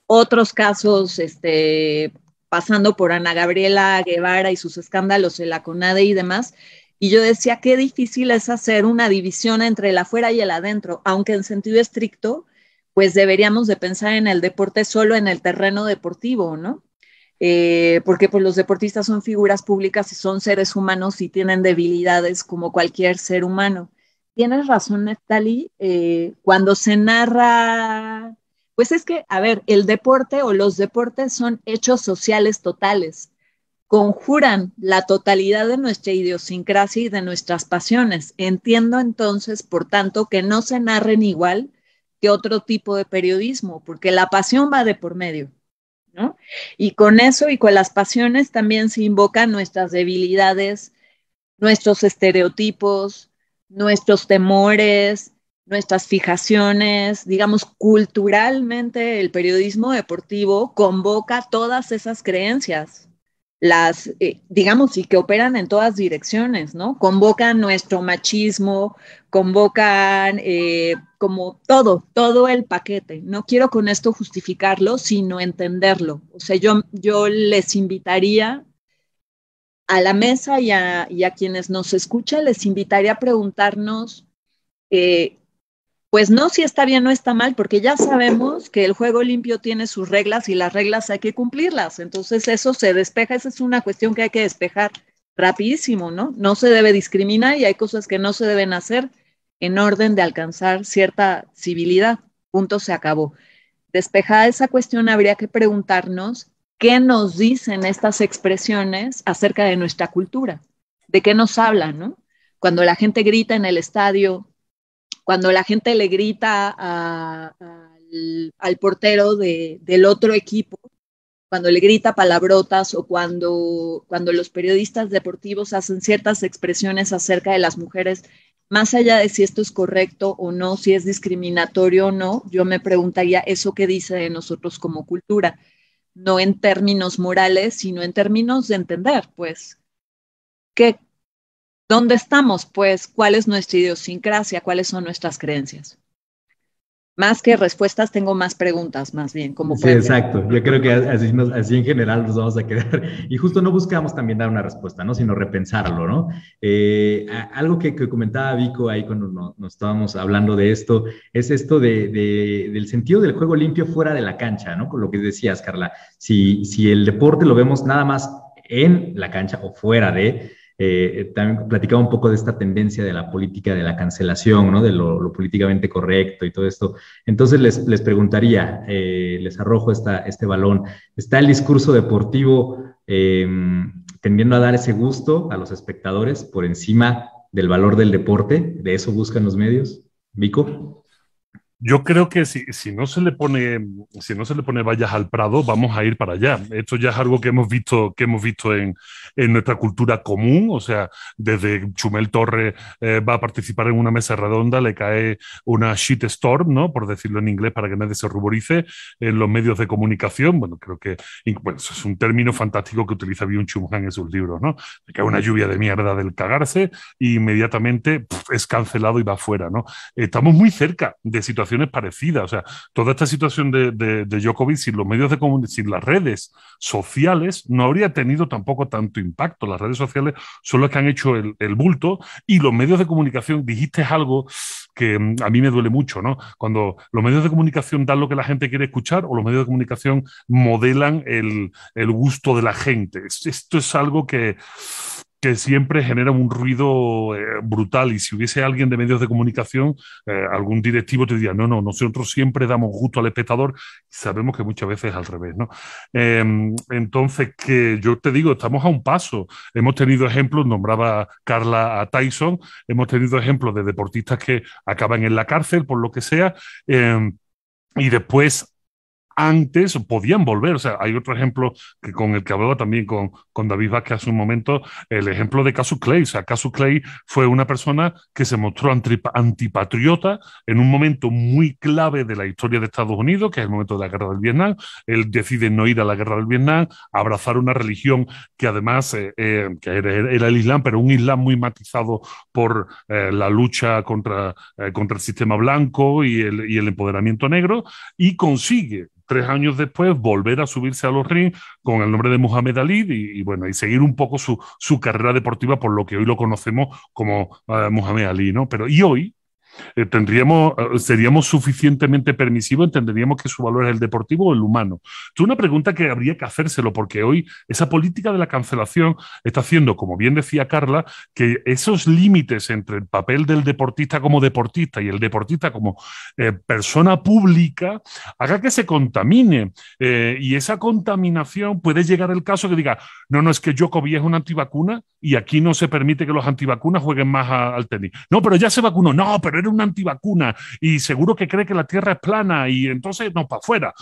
otros casos, este, pasando por Ana Gabriela Guevara y sus escándalos en la CONADE y demás, y yo decía, qué difícil es hacer una división entre el afuera y el adentro, aunque en sentido estricto, pues deberíamos de pensar en el deporte solo en el terreno deportivo, ¿no? Eh, porque pues los deportistas son figuras públicas y son seres humanos y tienen debilidades como cualquier ser humano. Tienes razón, Neftali, eh, cuando se narra, pues es que, a ver, el deporte o los deportes son hechos sociales totales conjuran la totalidad de nuestra idiosincrasia y de nuestras pasiones. Entiendo entonces, por tanto, que no se narren igual que otro tipo de periodismo, porque la pasión va de por medio, ¿no? Y con eso y con las pasiones también se invocan nuestras debilidades, nuestros estereotipos, nuestros temores, nuestras fijaciones, digamos, culturalmente el periodismo deportivo convoca todas esas creencias, las, eh, digamos, y que operan en todas direcciones, ¿no? Convocan nuestro machismo, convocan eh, como todo, todo el paquete. No quiero con esto justificarlo, sino entenderlo. O sea, yo, yo les invitaría a la mesa y a, quienes nos escuchan, les invitaría a preguntarnos eh, pues no, si está bien o no está mal, porque ya sabemos que el juego limpio tiene sus reglas y las reglas hay que cumplirlas. Entonces eso se despeja, esa es una cuestión que hay que despejar rapidísimo, ¿no? No se debe discriminar y hay cosas que no se deben hacer en orden de alcanzar cierta civilidad. Punto, se acabó. Despejada esa cuestión, habría que preguntarnos qué nos dicen estas expresiones acerca de nuestra cultura, de qué nos hablan, ¿no? Cuando la gente grita en el estadio, cuando la gente le grita al, portero del otro equipo, cuando le grita palabrotas o cuando, cuando los periodistas deportivos hacen ciertas expresiones acerca de las mujeres, más allá de si esto es correcto o no, si es discriminatorio o no, yo me preguntaría eso que dice de nosotros como cultura, no en términos morales, sino en términos de entender, pues, qué, ¿Dónde estamos, pues? ¿Cuál es nuestra idiosincrasia? ¿Cuáles son nuestras creencias? Más que respuestas, tengo más preguntas, más bien. Como sí, exacto. Yo creo que así, en general nos vamos a quedar. Y justo no buscamos también dar una respuesta, ¿no? Sino repensarlo, ¿no? Eh, algo que, comentaba Vico ahí cuando nos, estábamos hablando de esto, es esto del sentido del juego limpio fuera de la cancha, ¿no? Con lo que decías, Carla. Si, si el deporte lo vemos nada más en la cancha o fuera de, eh, también platicaba un poco de esta tendencia de la política de la cancelación, ¿no? de lo, políticamente correcto y todo esto. Entonces les, preguntaría, eh, les arrojo este balón, ¿está el discurso deportivo em, tendiendo a dar ese gusto a los espectadores por encima del valor del deporte? ¿De eso buscan los medios? Vico. Yo creo que si, no se le pone, si no se le pone vallas al Prado, vamos a ir para allá. Esto ya es algo que hemos visto, que hemos visto en, nuestra cultura común. O sea, desde Chumel Torres eh, va a participar en una mesa redonda, le cae una shitstorm, ¿no? Por decirlo en inglés, para que nadie se ruborice, en los medios de comunicación. Bueno, creo que es un término fantástico que utiliza Bion Chumjan en sus libros, ¿no? Le cae una lluvia de mierda del cagarse y inmediatamente es cancelado y va afuera, ¿no? Estamos muy cerca de situaciones situaciones parecidas. O sea, toda esta situación de, de, sin los medios de comunicación, sin las redes sociales, no habría tenido tampoco tanto impacto. Las redes sociales son las que han hecho el, bulto y los medios de comunicación, dijiste algo que mm, a mí me duele mucho, ¿no? Cuando los medios de comunicación dan lo que la gente quiere escuchar o los medios de comunicación modelan el, el gusto de la gente. Esto es algo que, que siempre genera un ruido eh, brutal y si hubiese alguien de medios de comunicación, eh, algún directivo te diría, no, no, nosotros siempre damos gusto al espectador y sabemos que muchas veces es al revés, ¿no? Em, entonces, que yo te digo, estamos a un paso. Hemos tenido ejemplos, nombraba Carla a Tyson, hemos tenido ejemplos de deportistas que acaban en la cárcel por lo que sea. Em, y después antes podían volver. O sea, hay otro ejemplo que con el que hablaba también con, con David Vázquez hace un momento, el ejemplo de Casu Clay. O sea, Casu Clay fue una persona que se mostró antipatriota en un momento muy clave de la historia de Estados Unidos, que es el momento de la guerra del Vietnam. Él decide no ir a la guerra del Vietnam, abrazar una religión que además eh, eh, era, el Islam, pero un Islam muy matizado por eh, la lucha contra, contra el sistema blanco y el, y el empoderamiento negro, y consigue tres años después, volver a subirse a los rings con el nombre de Muhammad Ali y, bueno, y seguir un poco su, su, carrera deportiva por lo que hoy lo conocemos como eh, Muhammad Ali, ¿no? Pero y hoy, eh, tendríamos, eh, seríamos suficientemente permisivos, entenderíamos que su valor es el deportivo o el humano. Es una pregunta que habría que hacérselo, porque hoy esa política de la cancelación está haciendo, como bien decía Carla, que esos límites entre el papel del deportista como deportista y el deportista como eh, persona pública haga que se contamine. y esa contaminación puede llegar el caso que diga, no, no, es que Jokovic es un antivacuna y aquí no se permite que los antivacunas jueguen más al tenis. No, pero ya se vacunó. No, pero era una antivacuna y seguro que cree que la Tierra es plana y entonces no, para afuera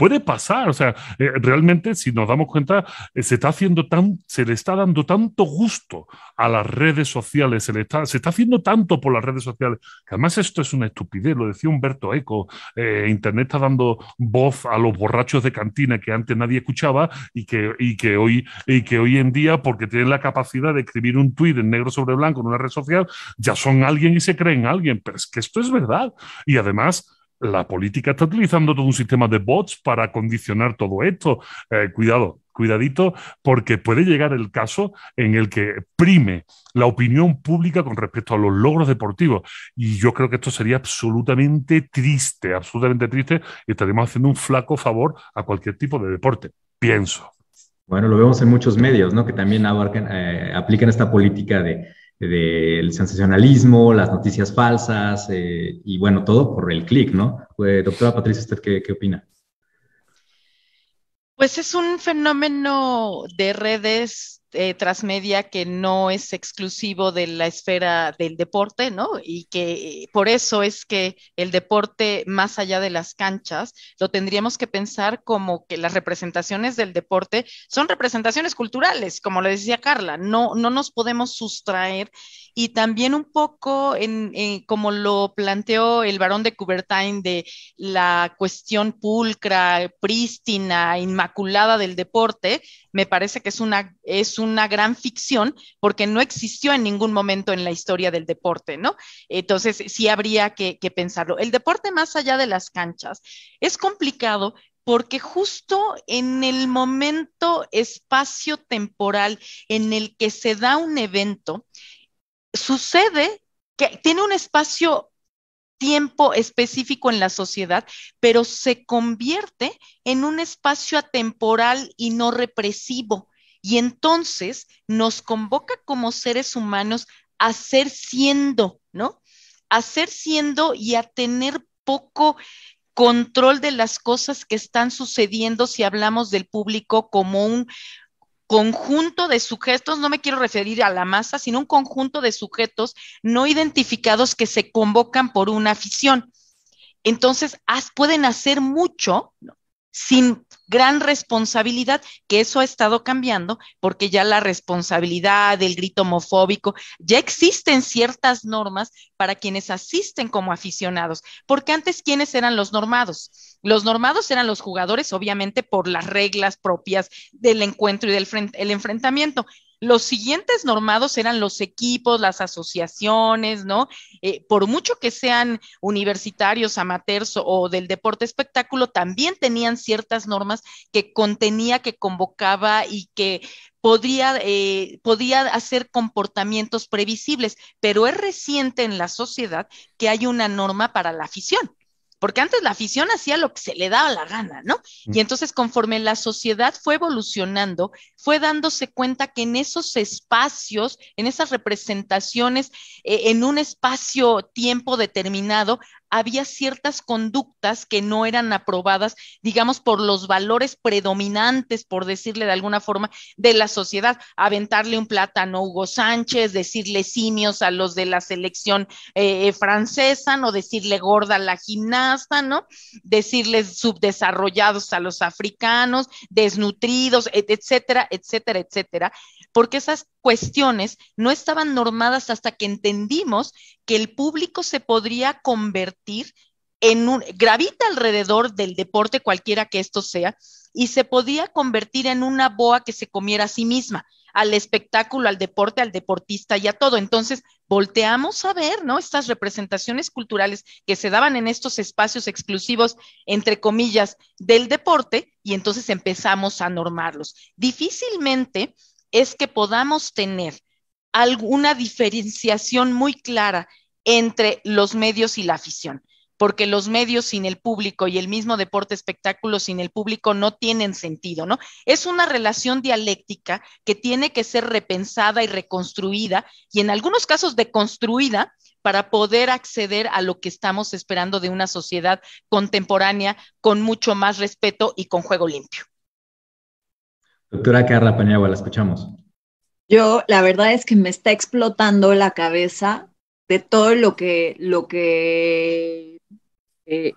puede pasar, o sea, eh, realmente si nos damos cuenta, eh, se está haciendo tan, se le está dando tanto gusto a las redes sociales, se le está, haciendo tanto por las redes sociales, que además esto es una estupidez, lo decía Humberto Eco, eh, Internet está dando voz a los borrachos de cantina que antes nadie escuchaba y que, que, hoy, y que hoy en día, porque tienen la capacidad de escribir un tuit en negro sobre blanco en una red social, ya son alguien y se creen alguien, pero es que esto es verdad. Y además, la política está utilizando todo un sistema de bots para condicionar todo esto. Eh, cuidado, cuidadito, porque puede llegar el caso en el que prime la opinión pública con respecto a los logros deportivos. Y yo creo que esto sería absolutamente triste, absolutamente triste, y estaremos haciendo un flaco favor a cualquier tipo de deporte, pienso. Bueno, lo vemos en muchos medios, ¿no? Que también abarcan, eh, aplican esta política de del sensacionalismo, las noticias falsas eh, y bueno, todo por el clic, ¿no? Eh, doctora Patricia, ¿usted qué, qué opina? Pues es un fenómeno de redes eh, transmedia que no es exclusivo de la esfera del deporte, ¿no? Y que por eso es que el deporte más allá de las canchas lo tendríamos que pensar como que las representaciones del deporte son representaciones culturales, como le decía Carla, no, no nos podemos sustraer y también un poco en, eh, como lo planteó el varón de Coubertin de la cuestión pulcra, prístina, inmaculada del deporte, me parece que es una es una gran ficción porque no existió en ningún momento en la historia del deporte, ¿no? Entonces, sí habría que, pensarlo. El deporte más allá de las canchas es complicado porque justo en el momento espacio temporal en el que se da un evento, sucede que tiene un espacio tiempo específico en la sociedad, pero se convierte en un espacio atemporal y no represivo. Y entonces nos convoca como seres humanos a ser siendo, ¿no? A ser siendo y a tener poco control de las cosas que están sucediendo si hablamos del público como un conjunto de sujetos, no me quiero referir a la masa, sino un conjunto de sujetos no identificados que se convocan por una afición. Entonces, pueden hacer mucho sin gran responsabilidad, que eso ha estado cambiando porque ya la responsabilidad, el grito homofóbico, ya existen ciertas normas para quienes asisten como aficionados, porque antes quiénes eran los normados. Los normados eran los jugadores, obviamente, por las reglas propias del encuentro y del el enfrentamiento. Los siguientes normados eran los equipos, las asociaciones, ¿no? Eh, por mucho que sean universitarios, amateurs o del deporte espectáculo, también tenían ciertas normas que contenía, que convocaba y que podría eh, podía hacer comportamientos previsibles, pero es reciente en la sociedad que hay una norma para la afición porque antes la afición hacía lo que se le daba la gana, ¿no? Y entonces conforme la sociedad fue evolucionando, fue dándose cuenta que en esos espacios, en esas representaciones, eh, en un espacio-tiempo determinado, había ciertas conductas que no eran aprobadas, digamos, por los valores predominantes, por decirle de alguna forma, de la sociedad. Aventarle un plátano a Hugo Sánchez, decirle simios a los de la selección eh, eh, francesa, no decirle gorda a la gimnasta, ¿no? Decirles subdesarrollados a los africanos, desnutridos, etcétera, etcétera, etcétera. Porque esas cuestiones no estaban normadas hasta que entendimos que el público se podría convertir en un, gravita alrededor del deporte, cualquiera que esto sea, y se podía convertir en una boa que se comiera a sí misma, al espectáculo, al deporte, al deportista y a todo. Entonces, volteamos a ver, ¿no? Estas representaciones culturales que se daban en estos espacios exclusivos, entre comillas, del deporte, y entonces empezamos a normarlos. Difícilmente es que podamos tener alguna diferenciación muy clara entre los medios y la afición, porque los medios sin el público y el mismo deporte espectáculo sin el público no tienen sentido, ¿no? Es una relación dialéctica que tiene que ser repensada y reconstruida y en algunos casos deconstruida para poder acceder a lo que estamos esperando de una sociedad contemporánea con mucho más respeto y con juego limpio. Doctora Carla Paniagua, la escuchamos. Yo, la verdad es que me está explotando la cabeza de todo lo que, lo que eh,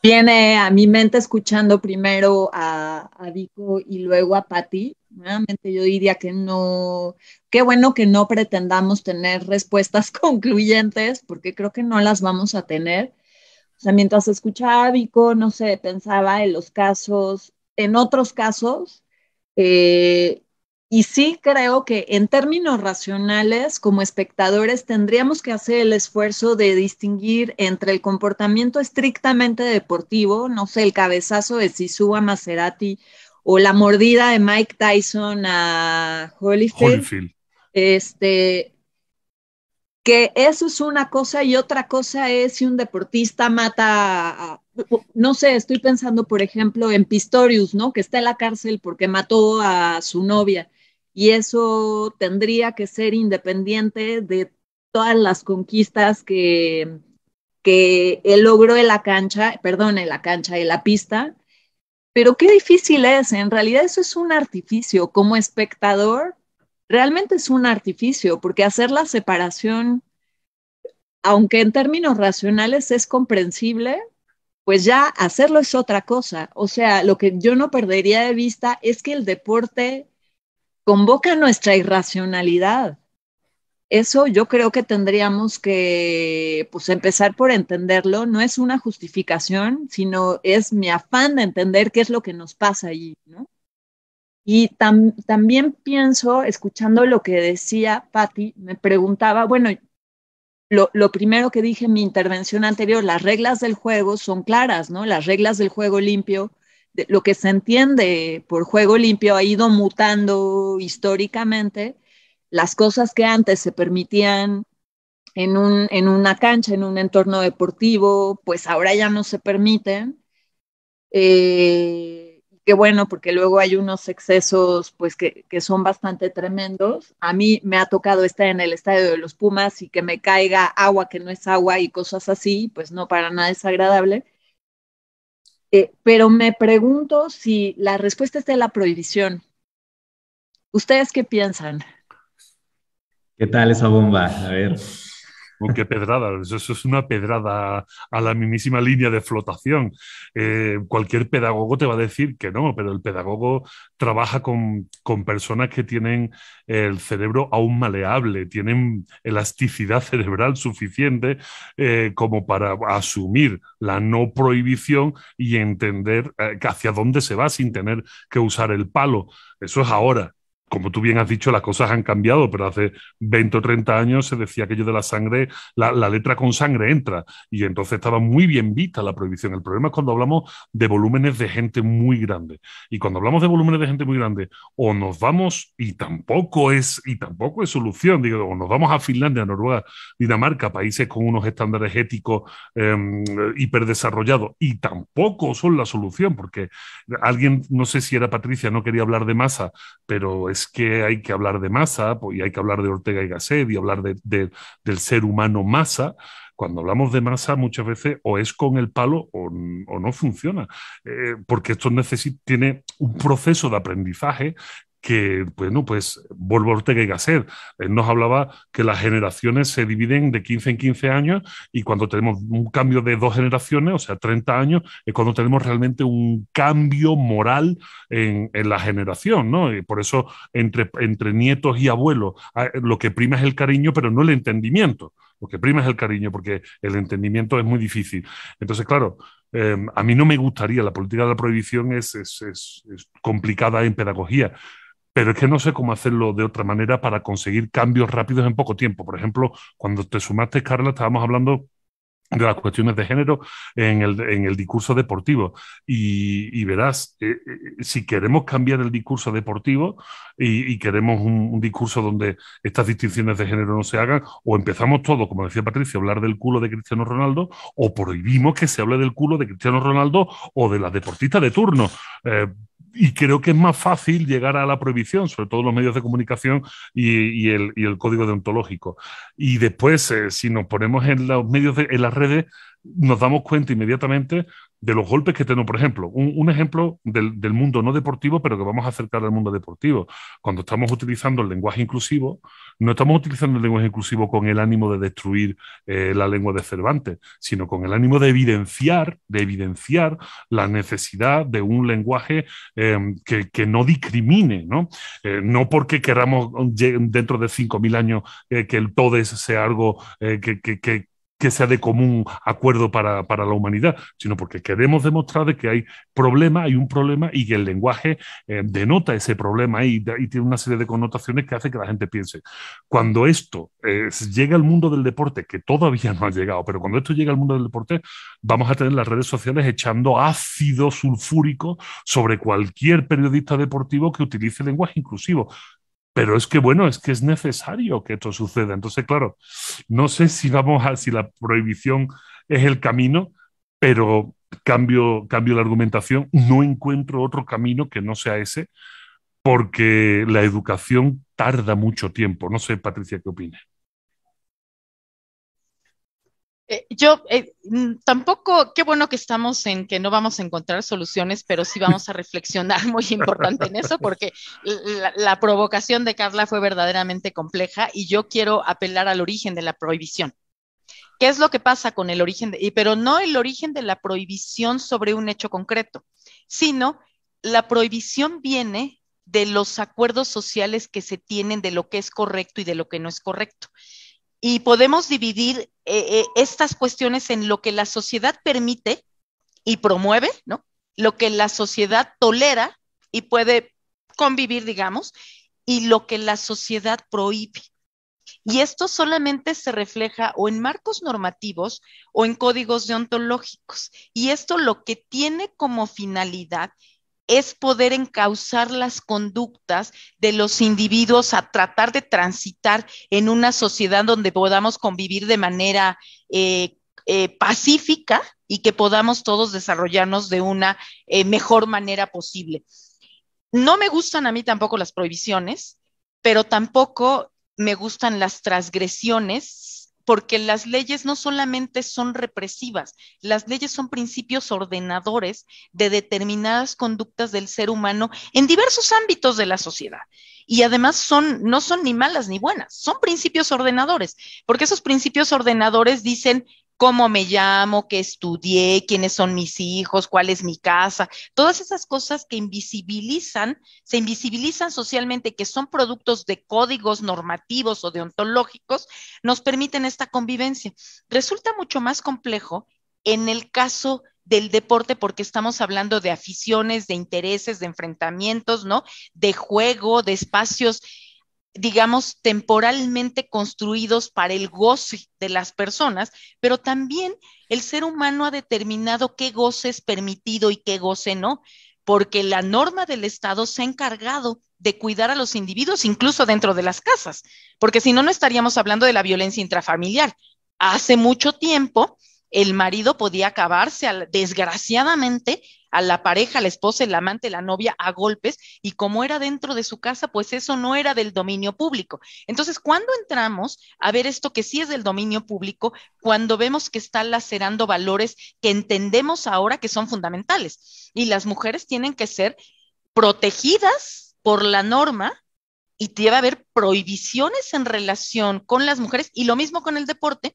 viene a mi mente escuchando primero a, a Vico y luego a Patti. Nuevamente yo diría que no, qué bueno que no pretendamos tener respuestas concluyentes, porque creo que no las vamos a tener. O sea, mientras escuchaba a Vico, no se pensaba en los casos, en otros casos, eh, y sí creo que en términos racionales, como espectadores, tendríamos que hacer el esfuerzo de distinguir entre el comportamiento estrictamente deportivo, no sé, el cabezazo de Sisua Maserati o la mordida de Mike Tyson a Holyfield. Este, que eso es una cosa y otra cosa es si un deportista mata a, no sé, estoy pensando, por ejemplo, en Pistorius, ¿no? Que está en la cárcel porque mató a su novia y eso tendría que ser independiente de todas las conquistas que, que él logró en la cancha, perdón, en la cancha, en la pista. Pero qué difícil es, en realidad eso es un artificio. Como espectador, realmente es un artificio, porque hacer la separación, aunque en términos racionales es comprensible, pues ya hacerlo es otra cosa. O sea, lo que yo no perdería de vista es que el deporte convoca nuestra irracionalidad. Eso yo creo que tendríamos que pues, empezar por entenderlo. No es una justificación, sino es mi afán de entender qué es lo que nos pasa allí. Y también pienso, escuchando lo que decía Patti, me preguntaba, bueno, lo, lo, primero que dije en mi intervención anterior, las reglas del juego son claras, ¿no? Las reglas del juego limpio lo que se entiende por juego limpio ha ido mutando históricamente. Las cosas que antes se permitían en, un, en una cancha, en un entorno deportivo, pues ahora ya no se permiten. Eh, que bueno, porque luego hay unos excesos pues que, que, son bastante tremendos. A mí me ha tocado estar en el estadio de los Pumas y que me caiga agua que no es agua y cosas así, pues no para nada es agradable. Eh, pero me pregunto si la respuesta está en la prohibición. ¿Ustedes qué piensan? ¿Qué tal esa bomba? A ver pedrada, eso, es una pedrada a la mismísima línea de flotación. Eh, cualquier pedagogo te va a decir que no, pero el pedagogo trabaja con, personas que tienen el cerebro aún maleable, tienen elasticidad cerebral suficiente eh, como para asumir la no prohibición y entender eh, hacia dónde se va sin tener que usar el palo. Eso es ahora como tú bien has dicho, las cosas han cambiado, pero hace 20 o 30 años se decía aquello de la sangre, la, letra con sangre entra, y entonces estaba muy bien vista la prohibición. El problema es cuando hablamos de volúmenes de gente muy grande. Y cuando hablamos de volúmenes de gente muy grande, o nos vamos, y tampoco es, y tampoco es solución, digo, o nos vamos a Finlandia, Noruega, Dinamarca, países con unos estándares éticos em, hiperdesarrollados, y tampoco son la solución, porque alguien, no sé si era Patricia, no quería hablar de masa, pero es que hay que hablar de masa pues, y hay que hablar de Ortega y Gasset y hablar del ser humano masa. Cuando hablamos de masa muchas veces o es con el palo o, no funciona, eh, porque esto necesita, tiene un proceso de aprendizaje que, bueno, pues Volvo Ortega y Gasset Él nos hablaba que las generaciones se dividen de 15 en 15 años y cuando tenemos un cambio de dos generaciones, o sea, 30 años, es cuando tenemos realmente un cambio moral en, en la generación, ¿no? Y por eso entre, entre nietos y abuelos ah, lo que prima es el cariño, pero no el entendimiento. Lo que prima es el cariño, porque el entendimiento es muy difícil. Entonces, claro, em, a mí no me gustaría, la política de la prohibición es, es, es complicada en pedagogía, pero es que no sé cómo hacerlo de otra manera para conseguir cambios rápidos en poco tiempo. Por ejemplo, cuando te sumaste, Carla, estábamos hablando de las cuestiones de género en el, discurso deportivo. Y, verás, eh, eh, si queremos cambiar el discurso deportivo y, queremos un, discurso donde estas distinciones de género no se hagan, o empezamos todo, como decía Patricia, hablar del culo de Cristiano Ronaldo, o prohibimos que se hable del culo de Cristiano Ronaldo o de las deportistas de turno. Eh, y creo que es más fácil llegar a la prohibición, sobre todo los medios de comunicación y, el, código deontológico. Y después, eh, si nos ponemos en los medios, en las redes, nos damos cuenta inmediatamente de los golpes que tenemos. Por ejemplo, un, ejemplo del, mundo no deportivo, pero que vamos a acercar al mundo deportivo. Cuando estamos utilizando el lenguaje inclusivo, no estamos utilizando el lenguaje inclusivo con el ánimo de destruir eh, la lengua de Cervantes, sino con el ánimo de evidenciar, de evidenciar la necesidad de un lenguaje eh, que, no discrimine, ¿no? Eh, porque queramos dentro de 5.000 años que el todes sea algo que que sea de común acuerdo para, la humanidad, sino porque queremos demostrar que hay problema, hay un problema y que el lenguaje eh, denota ese problema y, tiene una serie de connotaciones que hace que la gente piense. Cuando esto llega al mundo del deporte, que todavía no ha llegado, pero cuando esto llega al mundo del deporte, vamos a tener las redes sociales echando ácido sulfúrico sobre cualquier periodista deportivo que utilice lenguaje inclusivo. Pero es que bueno, es que es necesario que esto suceda. Entonces, claro, no sé si vamos a si la prohibición es el camino, pero cambio, cambio la argumentación. No encuentro otro camino que no sea ese, porque la educación tarda mucho tiempo. No sé, Patricia, qué opinas. Eh, yo eh, mm, tampoco, qué bueno que estamos en que no vamos a encontrar soluciones, pero sí vamos a reflexionar muy importante en eso, porque la, provocación de Carla fue verdaderamente compleja y yo quiero apelar al origen de la prohibición. ¿Qué es lo que pasa con el origen? De, pero no el origen de la prohibición sobre un hecho concreto, sino la prohibición viene de los acuerdos sociales que se tienen de lo que es correcto y de lo que no es correcto y podemos dividir eh, eh, estas cuestiones en lo que la sociedad permite y promueve, ¿no? Lo que la sociedad tolera y puede convivir, digamos, y lo que la sociedad prohíbe. Y esto solamente se refleja o en marcos normativos o en códigos deontológicos. Y esto lo que tiene como finalidad es poder encauzar las conductas de los individuos a tratar de transitar en una sociedad donde podamos convivir de manera eh, eh, pacífica y que podamos todos desarrollarnos de una eh, mejor manera posible. No me gustan a mí tampoco las prohibiciones, pero tampoco me gustan las transgresiones porque las leyes no solamente son represivas, las leyes son principios ordenadores de determinadas conductas del ser humano en diversos ámbitos de la sociedad. Y además son, no son ni malas ni buenas, son principios ordenadores, porque esos principios ordenadores dicen cómo me llamo, qué estudié, quiénes son mis hijos, cuál es mi casa, todas esas cosas que invisibilizan, se invisibilizan socialmente, que son productos de códigos normativos o deontológicos, nos permiten esta convivencia. Resulta mucho más complejo en el caso del deporte porque estamos hablando de aficiones, de intereses, de enfrentamientos, ¿no? De juego, de espacios digamos, temporalmente construidos para el goce de las personas, pero también el ser humano ha determinado qué goce es permitido y qué goce no, porque la norma del Estado se ha encargado de cuidar a los individuos, incluso dentro de las casas, porque si no, no estaríamos hablando de la violencia intrafamiliar. Hace mucho tiempo, el marido podía acabarse, desgraciadamente, a la pareja, la esposa, el amante, la novia a golpes, y como era dentro de su casa, pues eso no era del dominio público. Entonces, cuando entramos a ver esto que sí es del dominio público, cuando vemos que está lacerando valores que entendemos ahora que son fundamentales, y las mujeres tienen que ser protegidas por la norma y debe haber prohibiciones en relación con las mujeres y lo mismo con el deporte,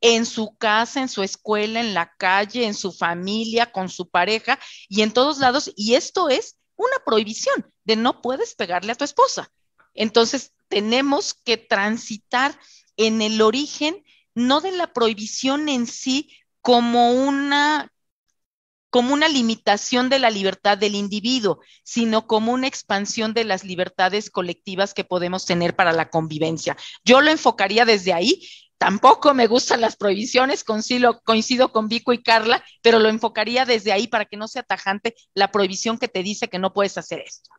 en su casa, en su escuela, en la calle, en su familia, con su pareja y en todos lados. Y esto es una prohibición de no puedes pegarle a tu esposa. Entonces, tenemos que transitar en el origen, no de la prohibición en sí como una como una limitación de la libertad del individuo, sino como una expansión de las libertades colectivas que podemos tener para la convivencia. Yo lo enfocaría desde ahí Tampoco me gustan las prohibiciones, coincido, coincido, con Vico y Carla, pero lo enfocaría desde ahí para que no sea tajante la prohibición que te dice que no puedes hacer esto.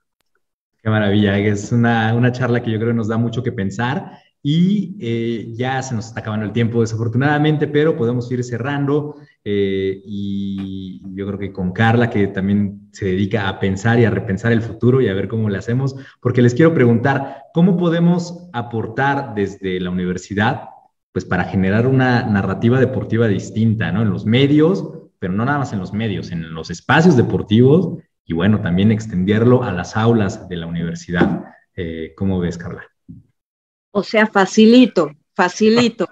Qué maravilla, es una, charla que yo creo que nos da mucho que pensar y eh, ya se nos está acabando el tiempo desafortunadamente, pero podemos ir cerrando eh, y yo creo que con Carla, que también se dedica a pensar y a repensar el futuro y a ver cómo lo hacemos, porque les quiero preguntar, ¿cómo podemos aportar desde la universidad pues para generar una narrativa deportiva distinta, ¿no? En los medios, pero no nada más en los medios, en los espacios deportivos y bueno, también extenderlo a las aulas de la universidad. Eh, ¿Cómo ves, Carla? O sea, facilito, facilito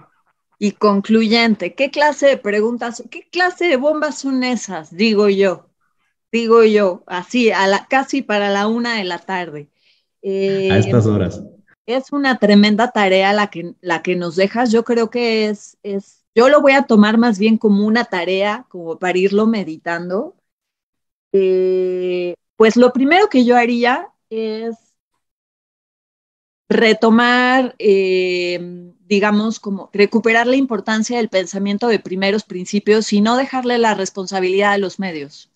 y concluyente. ¿Qué clase de preguntas, qué clase de bombas son esas? Digo yo, digo yo, así, a la, casi para la una de la tarde. a eh, estas horas. Es una tremenda tarea la que, la que nos dejas. Yo creo que es, es, yo lo voy a tomar más bien como una tarea, como para irlo meditando. Eh, pues lo primero que yo haría es retomar, eh, digamos, como recuperar la importancia del pensamiento de primeros principios y no dejarle la responsabilidad a los medios.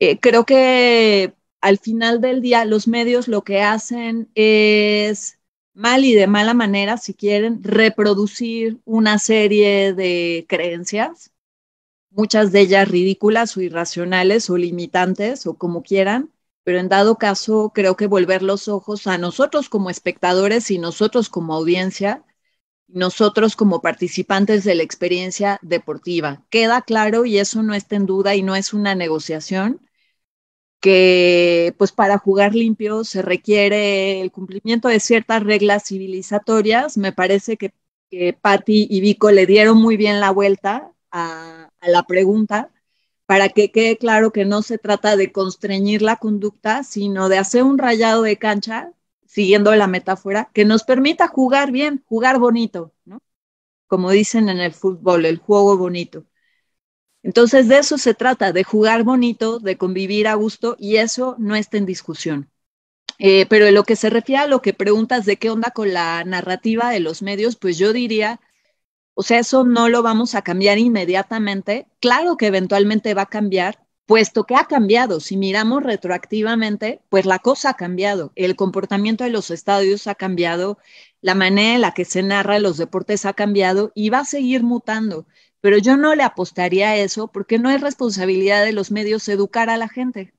Eh, creo que al final del día los medios lo que hacen es mal y de mala manera, si quieren, reproducir una serie de creencias, muchas de ellas ridículas o irracionales o limitantes o como quieran, pero en dado caso creo que volver los ojos a nosotros como espectadores y nosotros como audiencia, nosotros como participantes de la experiencia deportiva. Queda claro y eso no está en duda y no es una negociación que pues para jugar limpio se requiere el cumplimiento de ciertas reglas civilizatorias. Me parece que, que Patti y Vico le dieron muy bien la vuelta a, a la pregunta para que quede claro que no se trata de constreñir la conducta, sino de hacer un rayado de cancha, siguiendo la metáfora, que nos permita jugar bien, jugar bonito, ¿no? Como dicen en el fútbol, el juego bonito. Entonces, de eso se trata, de jugar bonito, de convivir a gusto, y eso no está en discusión. Eh, pero en lo que se refiere a lo que preguntas de qué onda con la narrativa de los medios, pues yo diría, o sea, eso no lo vamos a cambiar inmediatamente. Claro que eventualmente va a cambiar, puesto que ha cambiado. Si miramos retroactivamente, pues la cosa ha cambiado. El comportamiento de los estadios ha cambiado, la manera en la que se narra los deportes ha cambiado y va a seguir mutando pero yo no le apostaría a eso porque no es responsabilidad de los medios educar a la gente.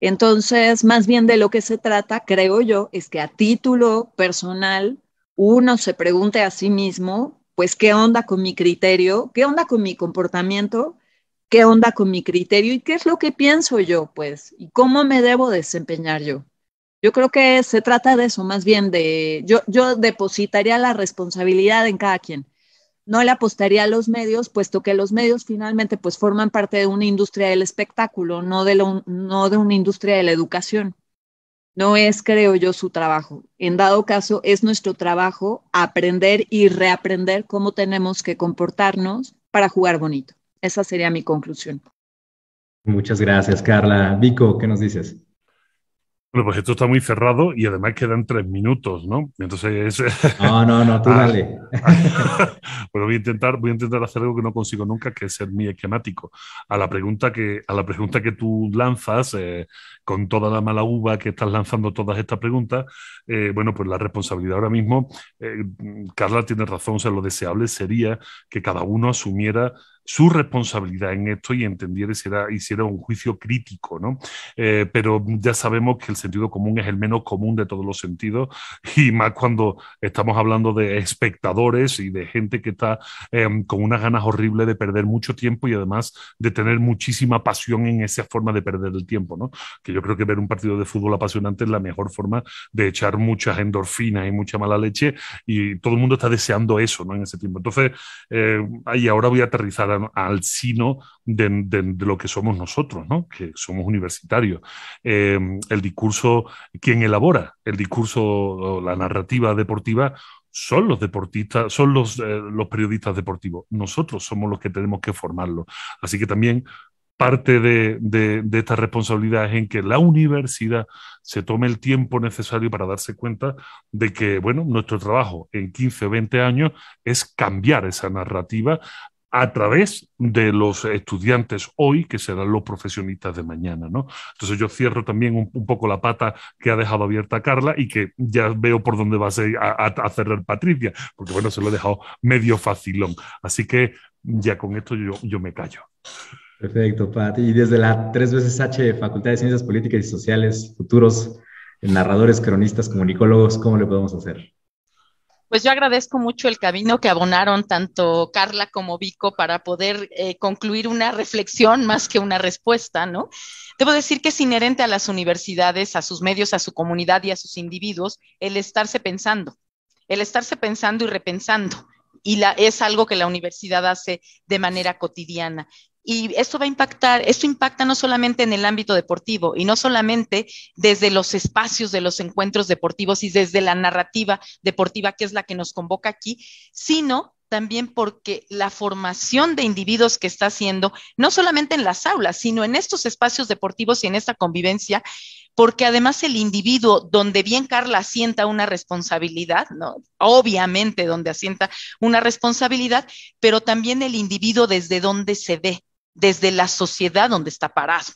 Entonces, más bien de lo que se trata, creo yo, es que a título personal uno se pregunte a sí mismo, pues, ¿qué onda con mi criterio? ¿Qué onda con mi comportamiento? ¿Qué onda con mi criterio? ¿Y qué es lo que pienso yo, pues? ¿Y cómo me debo desempeñar yo? Yo creo que se trata de eso, más bien de, yo, yo depositaría la responsabilidad en cada quien no le apostaría a los medios, puesto que los medios finalmente pues forman parte de una industria del espectáculo, no de, no de una industria de la educación. No es, creo yo, su trabajo. En dado caso, es nuestro trabajo aprender y reaprender cómo tenemos que comportarnos para jugar bonito. Esa sería mi conclusión. Muchas gracias, Carla. Vico, ¿qué nos dices? Bueno, pues esto está muy cerrado y además quedan tres minutos, ¿no? Entonces No, no, no, tú ah, dale. bueno, pues voy a, intentar, voy a intentar hacer algo que no consigo nunca, que es ser muy esquemático. A la pregunta que, a la pregunta que tú lanzas, eh, con toda la mala uva que estás lanzando todas estas preguntas, eh, bueno, pues la responsabilidad ahora mismo, eh, Carla tiene razón, o sea, lo deseable sería que cada uno asumiera su responsabilidad en esto y entendiera era hiciera un juicio crítico, ¿no? Eh, pero ya sabemos que el sentido común es el menos común de todos los sentidos y más cuando estamos hablando de espectadores y de gente que está em, con unas ganas horribles de perder mucho tiempo y además de tener muchísima pasión en esa forma de perder el tiempo, ¿no? Que yo creo que ver un partido de fútbol apasionante es la mejor forma de echar muchas endorfinas y mucha mala leche y todo el mundo está deseando eso, ¿no? En ese tiempo. Entonces, eh, ahí ahora voy a aterrizar al, sino de, lo que somos nosotros, ¿no? que somos universitarios. Eh, el discurso, quien elabora el discurso, o la narrativa deportiva, son los deportistas, son los, eh, los periodistas deportivos. Nosotros somos los que tenemos que formarlo. Así que también parte de, de, esta responsabilidad es en que la universidad se tome el tiempo necesario para darse cuenta de que, bueno, nuestro trabajo en 15 o 20 años es cambiar esa narrativa a través de los estudiantes hoy, que serán los profesionistas de mañana. ¿no? Entonces yo cierro también un, poco la pata que ha dejado abierta Carla y que ya veo por dónde va a, cerrar Patricia, porque bueno, se lo he dejado medio facilón. Así que ya con esto yo, yo me callo. Perfecto, Pat. Y desde la 3 veces H, Facultad de Ciencias Políticas y Sociales, futuros narradores, cronistas, comunicólogos, ¿cómo le podemos hacer? Pues yo agradezco mucho el camino que abonaron tanto Carla como Vico para poder eh, concluir una reflexión más que una respuesta, ¿no? Debo decir que es inherente a las universidades, a sus medios, a su comunidad y a sus individuos el estarse pensando, el estarse pensando y repensando. Y la, es algo que la universidad hace de manera cotidiana y esto va a impactar, esto impacta no solamente en el ámbito deportivo y no solamente desde los espacios de los encuentros deportivos y desde la narrativa deportiva que es la que nos convoca aquí, sino también porque la formación de individuos que está haciendo, no solamente en las aulas, sino en estos espacios deportivos y en esta convivencia, porque además el individuo, donde bien Carla asienta una responsabilidad, ¿no? obviamente donde asienta una responsabilidad, pero también el individuo desde donde se ve, desde la sociedad donde está parado.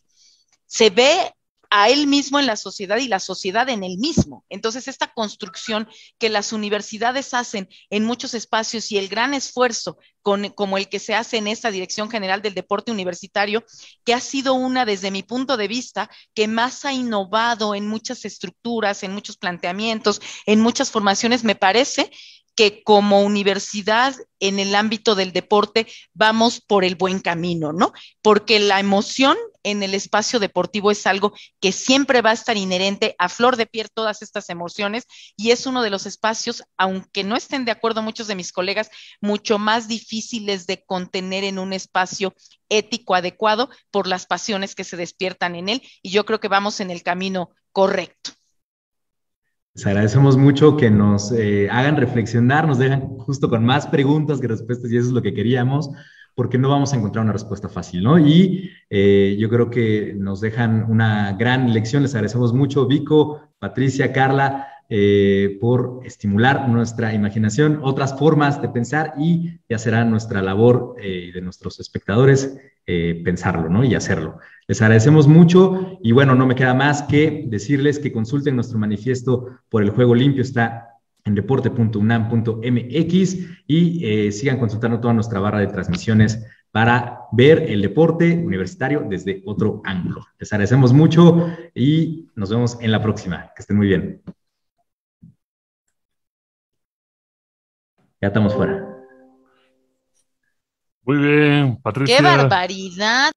Se ve a él mismo en la sociedad y la sociedad en él mismo. Entonces, esta construcción que las universidades hacen en muchos espacios y el gran esfuerzo como el que se hace en esta Dirección General del Deporte Universitario, que ha sido una, desde mi punto de vista, que más ha innovado en muchas estructuras, en muchos planteamientos, en muchas formaciones, me parece que como universidad en el ámbito del deporte vamos por el buen camino, ¿no? Porque la emoción en el espacio deportivo es algo que siempre va a estar inherente a flor de piel todas estas emociones y es uno de los espacios, aunque no estén de acuerdo muchos de mis colegas, mucho más difíciles de contener en un espacio ético adecuado por las pasiones que se despiertan en él y yo creo que vamos en el camino correcto. Les agradecemos mucho que nos eh, hagan reflexionar, nos dejan justo con más preguntas que respuestas y eso es lo que queríamos, porque no vamos a encontrar una respuesta fácil, ¿no? Y eh, yo creo que nos dejan una gran lección, les agradecemos mucho, Vico, Patricia, Carla, eh, por estimular nuestra imaginación, otras formas de pensar y ya será nuestra labor eh, de nuestros espectadores eh, pensarlo y hacerlo. Les agradecemos mucho y bueno, no me queda más que decirles que consulten nuestro manifiesto por el juego limpio, está en deporte.unam.mx y sigan consultando toda nuestra barra de transmisiones para ver el deporte universitario desde otro ángulo. Les agradecemos mucho y nos vemos en la próxima. Que estén muy bien. Ya estamos fuera. Muy bien, Patricia. ¡Qué barbaridad!